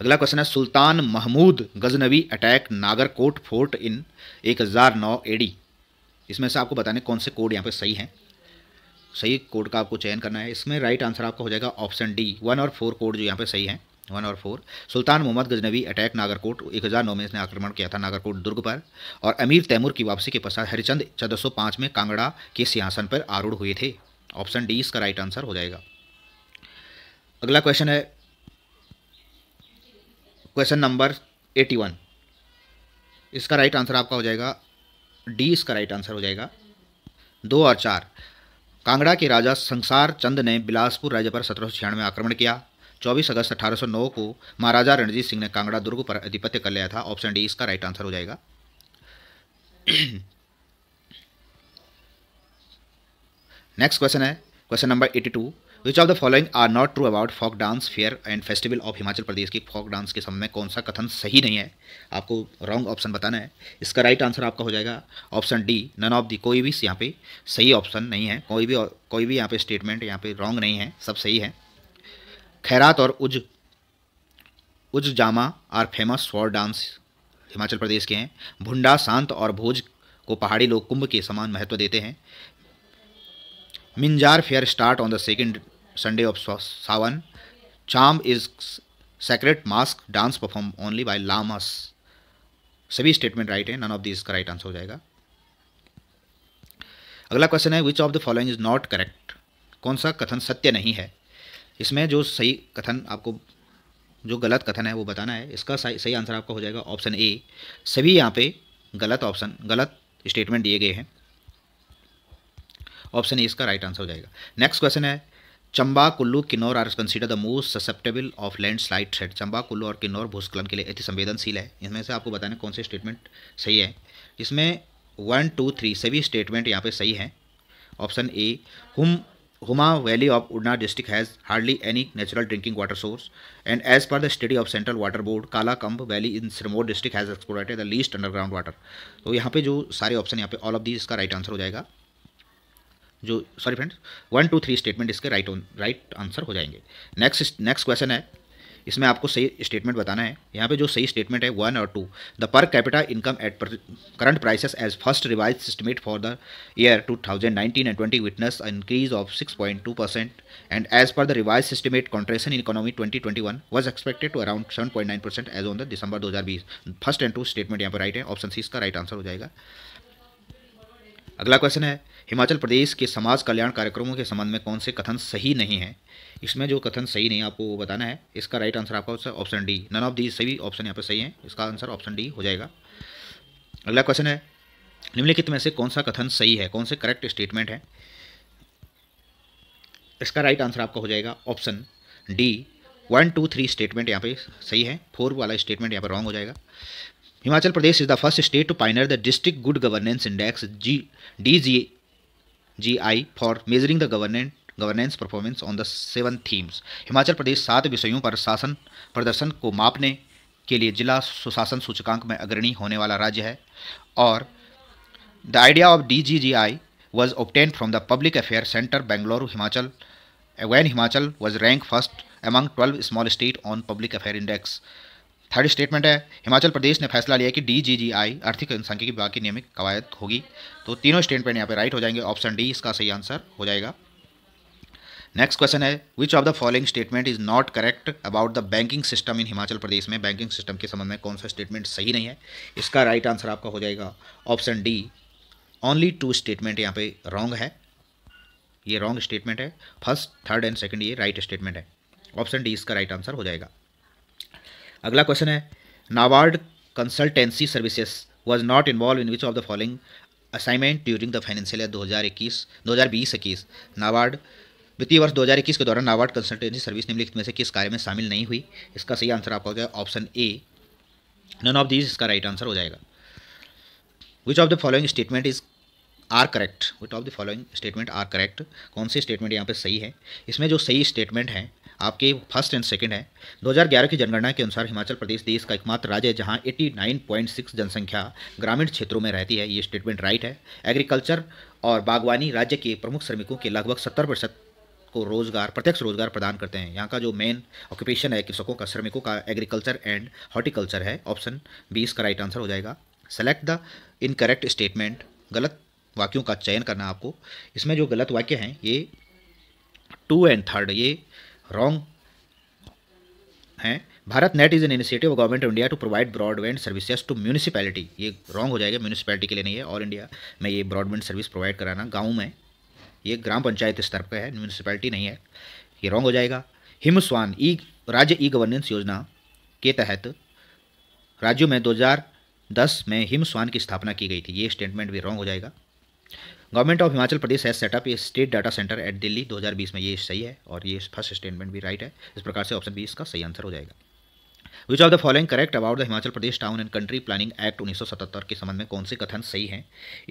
अगला क्वेश्चन है Sultan Mahmud Ghaznavi attack Nagarkot fort in एक हज़ार नौ एडी इसमें से आपको बताने कौन से कोड यहाँ पे सही हैं सही कोड का आपको चयन करना है इसमें राइट आंसर आपका हो जाएगा ऑप्शन डी वन और फोर कोड जो यहाँ पे सही हैं वन और फोर सुल्तान मोहम्मद गजनवी अटैक नागरकोट 1009 में इसने आक्रमण किया था नागरकोट दुर्ग पर और अमीर तैमूर की वापसी के पश्चात हरिचंद 1405 में कांगड़ा के सिंहासन पर आरूढ़ हुए थे ऑप्शन डी इसका राइट आंसर हो जाएगा अगला क्वेश्चन है क्वेश्चन नंबर एटी वन इसका राइट आंसर आपका हो जाएगा डी इसका राइट आंसर हो जाएगा दो और चार कांगड़ा के राजा संसार चंद ने बिलासपुर राज्य पर सत्रह में आक्रमण किया 24 अगस्त 1809 को महाराजा रणजीत सिंह ने कांगड़ा दुर्ग पर आधिपत्य कर लिया था ऑप्शन डी इसका राइट आंसर हो जाएगा नेक्स्ट *clears throat* क्वेश्चन है question number 82 which of the following are not true about folk dance fair and festival of Himachal Pradesh की फॉक डांस के समय में कौन सा कथन सही नहीं है आपको रॉन्ग ऑप्शन बताना है इसका राइट आंसर आपका हो जाएगा option D none of the कोई भी यहाँ पे सही ऑप्शन नहीं है कोई भी कोई भी यहाँ पे स्टेटमेंट यहाँ पे रॉन्ग नहीं है सब सही है खैरात और उज उज जामा are famous for dance Himachal Pradesh के हैं भुंडा सांत और भोज को पहाड़ी लोग कुंभ के समान महत्व देते हैं Minjar fair start on the second Sunday of Sawan Cham is sacred mask dance perform only by lamas सभी स्टेटमेंट राइट है नन ऑफ दिस का राइट आंसर हो जाएगा अगला क्वेश्चन है which of the following is not correct कौन सा कथन सत्य नहीं है इसमें जो सही कथन आपको जो गलत कथन है वो बताना है इसका सही सही आंसर आपका हो जाएगा ऑप्शन ए सभी यहाँ पे गलत ऑप्शन गलत स्टेटमेंट दिए गए हैं ऑप्शन ए इसका राइट आंसर हो जाएगा नेक्स्ट क्वेश्चन है Chamba Kullu Kinnaur are consider the most susceptible of landslide threat Chamba Kullu और किन्नौर भूस्खलन के लिए अति संवेदनशील है इसमें से आपको बताना कौन से स्टेटमेंट सही है इसमें वन टू थ्री सभी स्टेटमेंट यहाँ पे सही हैं ऑप्शन ए हुम Huma Valley of Udna district has hardly any natural drinking water source and as per the study of Central Water Board Kalakamb Valley in Sirmour district has exploited the least underground water so yahan pe jo sare option yahan pe all of these iska right answer ho jayega jo sorry friends 1 2 3 statement iske right on right answer ho jayenge next next question hai इसमें आपको सही statement बताना है यहाँ पे जो सही statement है वन और two the per capita income at current prices as first revise estimate for the year 2019 and 20 witness increase of 6.2 percent and as per the revise estimate contraction in economy 2021 was expected to around 7.9 percent as on the December 2020 first and two statement यहाँ पर right है option C इसका right answer हो जाएगा अगला question है हिमाचल प्रदेश के समाज कल्याण कार्यक्रमों के संबंध में कौन से कथन सही नहीं है इसमें जो कथन सही नहीं आपको बताना है इसका राइट आंसर आपका option D none of the सभी ऑप्शन यहाँ पर सही है इसका आंसर ऑप्शन डी हो जाएगा अगला क्वेश्चन है निम्नलिखित में से कौन सा कथन सही है कौन से करेक्ट स्टेटमेंट है इसका राइट आंसर आपका हो जाएगा option D one two three statement यहाँ पे सही है फोर वाला स्टेटमेंट यहाँ पर रॉन्ग हो जाएगा Himachal Pradesh is the first state to pioneer the district good governance index G D G G I for measuring the government governance performance on the seven themes Himachal Pradesh सात विषयों पर शासन प्रदर्शन को मापने के लिए जिला सुशासन सूचकांक में अग्रणी होने वाला राज्य है और the idea of D G G I was obtained from the public affair center Bengaluru Himachal when Himachal was rank first among twelve small state on public affair index third statement है हिमाचल प्रदेश ने फैसला लिया कि डी जी जी आई आर्थिक जनसंख्या की बाकी नियमित कवायद होगी तो तीनों स्टेटमेंट यहाँ पे राइट हो जाएंगे ऑप्शन डी इसका सही आंसर हो जाएगा नेक्स्ट क्वेश्चन है which of the following statement is not correct about the banking system in Himachal Pradesh में बैंकिंग सिस्टम के संबंध में कौन सा स्टेटमेंट सही नहीं है इसका राइट right आंसर आपका हो जाएगा option D only two statement यहाँ पे रॉन्ग है ये रॉन्ग स्टेटमेंट है फर्स्ट थर्ड एंड सेकेंड ये राइट right स्टेटमेंट है ऑप्शन डी इसका राइट right आंसर हो जाएगा अगला क्वेश्चन है NABARD consultancy services was not involve in which of the following assignment during the financial year हजार बीस इक्कीस नाबार्ड वित्तीय वर्ष दो के दौरान नाबार्ड कंसल्टेंसी सर्विस निम्नलिखित में से किस कार्य में शामिल नहीं हुई इसका सही आंसर आपका हो गया option A none of these इसका राइट आंसर हो जाएगा which of the following statement is are correct which of the following statement are correct कौन सी स्टेटमेंट यहाँ पे सही है इसमें जो सही स्टेटमेंट है आपके फर्स्ट एंड सेकंड है 2011 की जनगणना के अनुसार हिमाचल प्रदेश देश का एकमात्र राज्य है जहाँ 89.6 जनसंख्या ग्रामीण क्षेत्रों में रहती है ये स्टेटमेंट राइट है एग्रीकल्चर और बागवानी राज्य के प्रमुख श्रमिकों के लगभग सत्तर प्रतिशत को रोजगार प्रत्यक्ष रोजगार प्रदान करते हैं यहाँ का जो मेन ऑक्यूपेशन है कृषकों का श्रमिकों का एग्रीकल्चर एंड हॉर्टिकल्चर है ऑप्शन बी इसका राइट आंसर हो जाएगा सेलेक्ट द इनकरेक्ट स्टेटमेंट गलत वाक्यों का चयन करना आपको इसमें जो गलत वाक्य हैं ये टू एंड थर्ड ये रॉन्ग हैं Bharat net is an initiative government of India to provide broadband services to municipality ये रॉन्ग हो जाएगा म्यूनिसिपैलिटी के लिए नहीं है ऑल इंडिया में ये ब्रॉडबैंड सर्विस प्रोवाइड कराना गाँव में ये ग्राम पंचायत स्तर पर है म्यूनसिपैलिटी नहीं है ये रॉन्ग हो जाएगा हिमस्वान ई राज्य ई गवर्नेंस योजना के तहत राज्यों में 2010 में हिमस्वान की स्थापना की गई थी ये स्टेटमेंट भी रॉन्ग हो जाएगा government of Himachal Pradesh has set up a state data center at Delhi 2020 में ये सही है और ये फर्स्ट स्टेटमेंट भी राइट है इस प्रकार से ऑप्शन बी इसका सही आंसर हो जाएगा which of the following correct about the Himachal Pradesh town and country planning act 1977 के संबंध में कौन से कथन सही हैं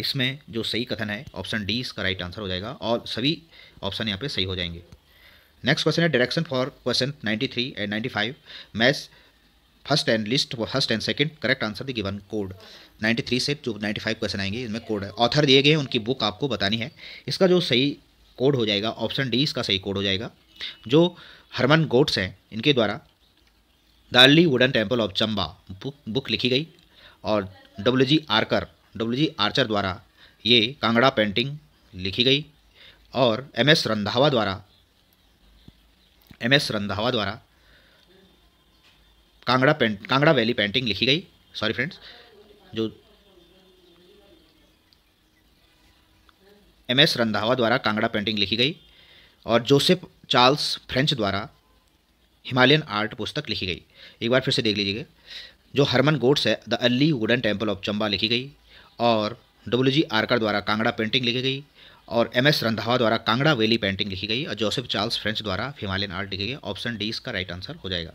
इसमें जो सही कथन है ऑप्शन डी इसका राइट आंसर हो जाएगा और सभी ऑप्शन यहाँ पे सही हो जाएंगे नेक्स्ट क्वेश्चन है direction for question 93 and five match first and list first and second correct answer the given code 93 से जो 95 क्वेश्चन आएंगे इसमें कोड है ऑथर दिए गए उनकी बुक आपको बतानी है इसका जो सही कोड हो जाएगा ऑप्शन डी इसका सही कोड हो जाएगा जो हरमन गोट्स हैं इनके द्वारा दार्ली wooden temple of Chamba book, book लिखी गई और W G Archer W G Archer द्वारा ये कांगड़ा पेंटिंग लिखी गई और एम एस रंधावा द्वारा एम एस रंधावा द्वारा Kangra paint Kangra valley painting लिखी गई सॉरी फ्रेंड्स जो एम एस रंधावा द्वारा कांगड़ा पेंटिंग लिखी गई और जोसेफ चार्ल्स फ्रेंच द्वारा हिमालयन आर्ट पुस्तक लिखी गई एक बार फिर से देख लीजिएगा जो हरमन गोड्स है the early wooden temple of Chamba लिखी गई और डब्ल्यू जी आरकर द्वारा कांगड़ा पेंटिंग लिखी गई और एम एस रंधावा द्वारा कांगड़ा वैली पेंटिंग लिखी गई और जोसेफ चार्ल्स फ्रेंच द्वारा हिमालयन आर्ट लिखी गई ऑप्शन डी इसका राइट आंसर हो जाएगा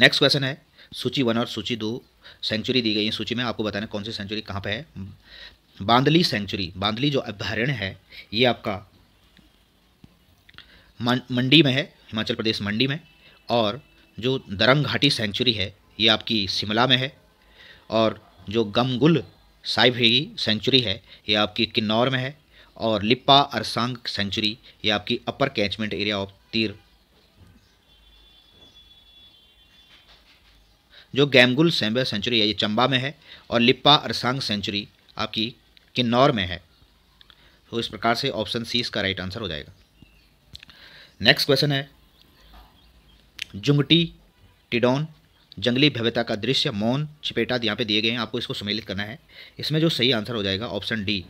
नेक्स्ट क्वेश्चन है सूची वन और सूची दो सेंचुरी दी गई है सूची में आपको बताना कौन सी सेंचुरी कहाँ पे है बांदली सेंचुरी बांदली जो अभ्यारण्य है ये आपका मंडी में है हिमाचल प्रदेश मंडी में और जो दरंग घाटी सेंचुरी है ये आपकी शिमला में है और जो गमगुल साइभेगी सेंचुरी है ये आपकी किन्नौर में है और लिप्पा अरसांग सेंचुरी ये आपकी अपर कैचमेंट एरिया ऑफ तीर जो गैमगुल सैम्बे सेंचुरी है ये चंबा में है और लिप्पा अरसांग सेंचुरी आपकी किन्नौर में है तो इस प्रकार से ऑप्शन सी इसका राइट आंसर हो जाएगा नेक्स्ट क्वेश्चन है जुंगटी टिडोन जंगली भव्यता का दृश्य मौन चिपेटा यहाँ पे दिए गए हैं आपको इसको सम्मिलित करना है इसमें जो सही आंसर हो जाएगा ऑप्शन डी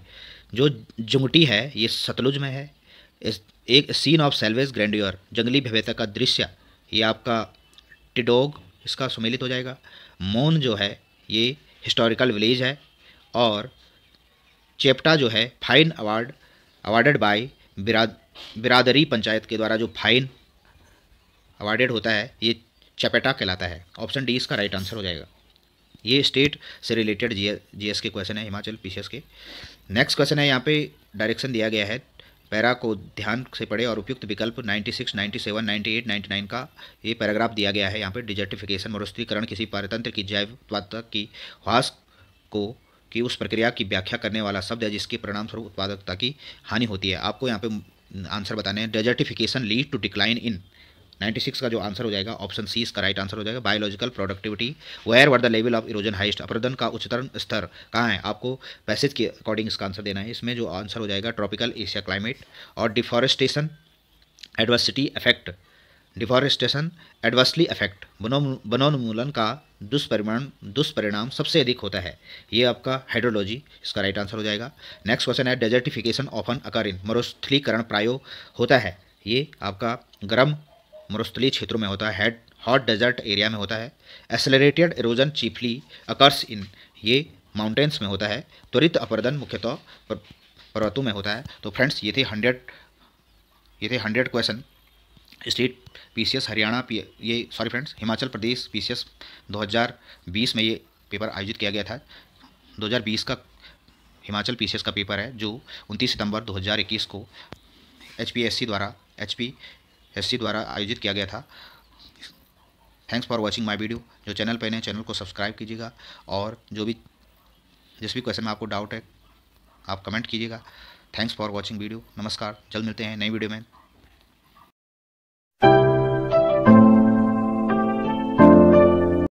जो जुंगटी है ये सतलुज में है इस एक सीन ऑफ सेल्वेज ग्रैंडियर जंगली भव्यता का दृश्य ये आपका टिडोग इसका सम्मिलित हो जाएगा मौन जो है ये हिस्टोरिकल विलेज है और चेप्टा जो है फाइन अवार्ड अवार्डेड बाय बिरा बिरादरी पंचायत के द्वारा जो फाइन अवार्डेड होता है ये चपेटा कहलाता है ऑप्शन डी इसका राइट आंसर हो जाएगा ये स्टेट से रिलेटेड जी जीएस के क्वेश्चन है हिमाचल पी के नेक्स्ट क्वेश्चन है यहाँ पे डायरेक्शन दिया गया है पैरा को ध्यान से पढ़े और उपयुक्त विकल्प 96, 97, 98, 99 का ये पैराग्राफ दिया गया है यहाँ पे डिजर्टिफिकेशन मरुस्थीकरण किसी पारतंत्र की जैव उत्पादक की ह्वास को कि उस प्रक्रिया की व्याख्या करने वाला शब्द है जिसके परिणाम स्वरूप उत्पादकता की हानि होती है आपको यहाँ पे आंसर बताने हैं desertification lead to decline in 96 का जो आंसर हो जाएगा ऑप्शन सी इसका राइट आंसर हो जाएगा biological productivity where were the level of erosion highest अपरदन का उच्चतर स्तर कहाँ है आपको पैसेज के अकॉर्डिंग इसका आंसर देना है इसमें जो आंसर हो जाएगा ट्रॉपिकल एशिया क्लाइमेट और deforestation adversity effect deforestation adversely effect वनोन्मूलन का दुष्परिमाण दुष्परिणाम सबसे अधिक होता है ये आपका हाइड्रोलॉजी इसका राइट आंसर हो जाएगा नेक्स्ट क्वेश्चन है डेजर्टिफिकेशन ऑफ एन इन मरुस्थलीकरण प्रायो होता है ये आपका गर्म मरुस्थलीय क्षेत्रों में होता है हॉट डेजर्ट एरिया में होता है accelerated erosion chiefly occurs in ये माउंटेन्स में होता है त्वरित अपर्दन मुख्यतः पर्वतों में होता है तो फ्रेंड्स ये थे हंड्रेड ये थे hundred question state PCS Haryana P ये sorry friends Himachal Pradesh PCS 2020 में ये पेपर आयोजित किया गया था 2020 का हिमाचल पीसीएस का पेपर है जो 29 सितंबर 2021 को एचपीएससी द्वारा एचपी एस द्वारा आयोजित किया गया था thanks for watching my video जो चैनल पर नए चैनल को सब्सक्राइब कीजिएगा और जो भी जिस भी क्वेश्चन में आपको डाउट है आप कमेंट कीजिएगा थैंक्स फॉर वॉचिंग वीडियो नमस्कार जल्द मिलते हैं नई वीडियो में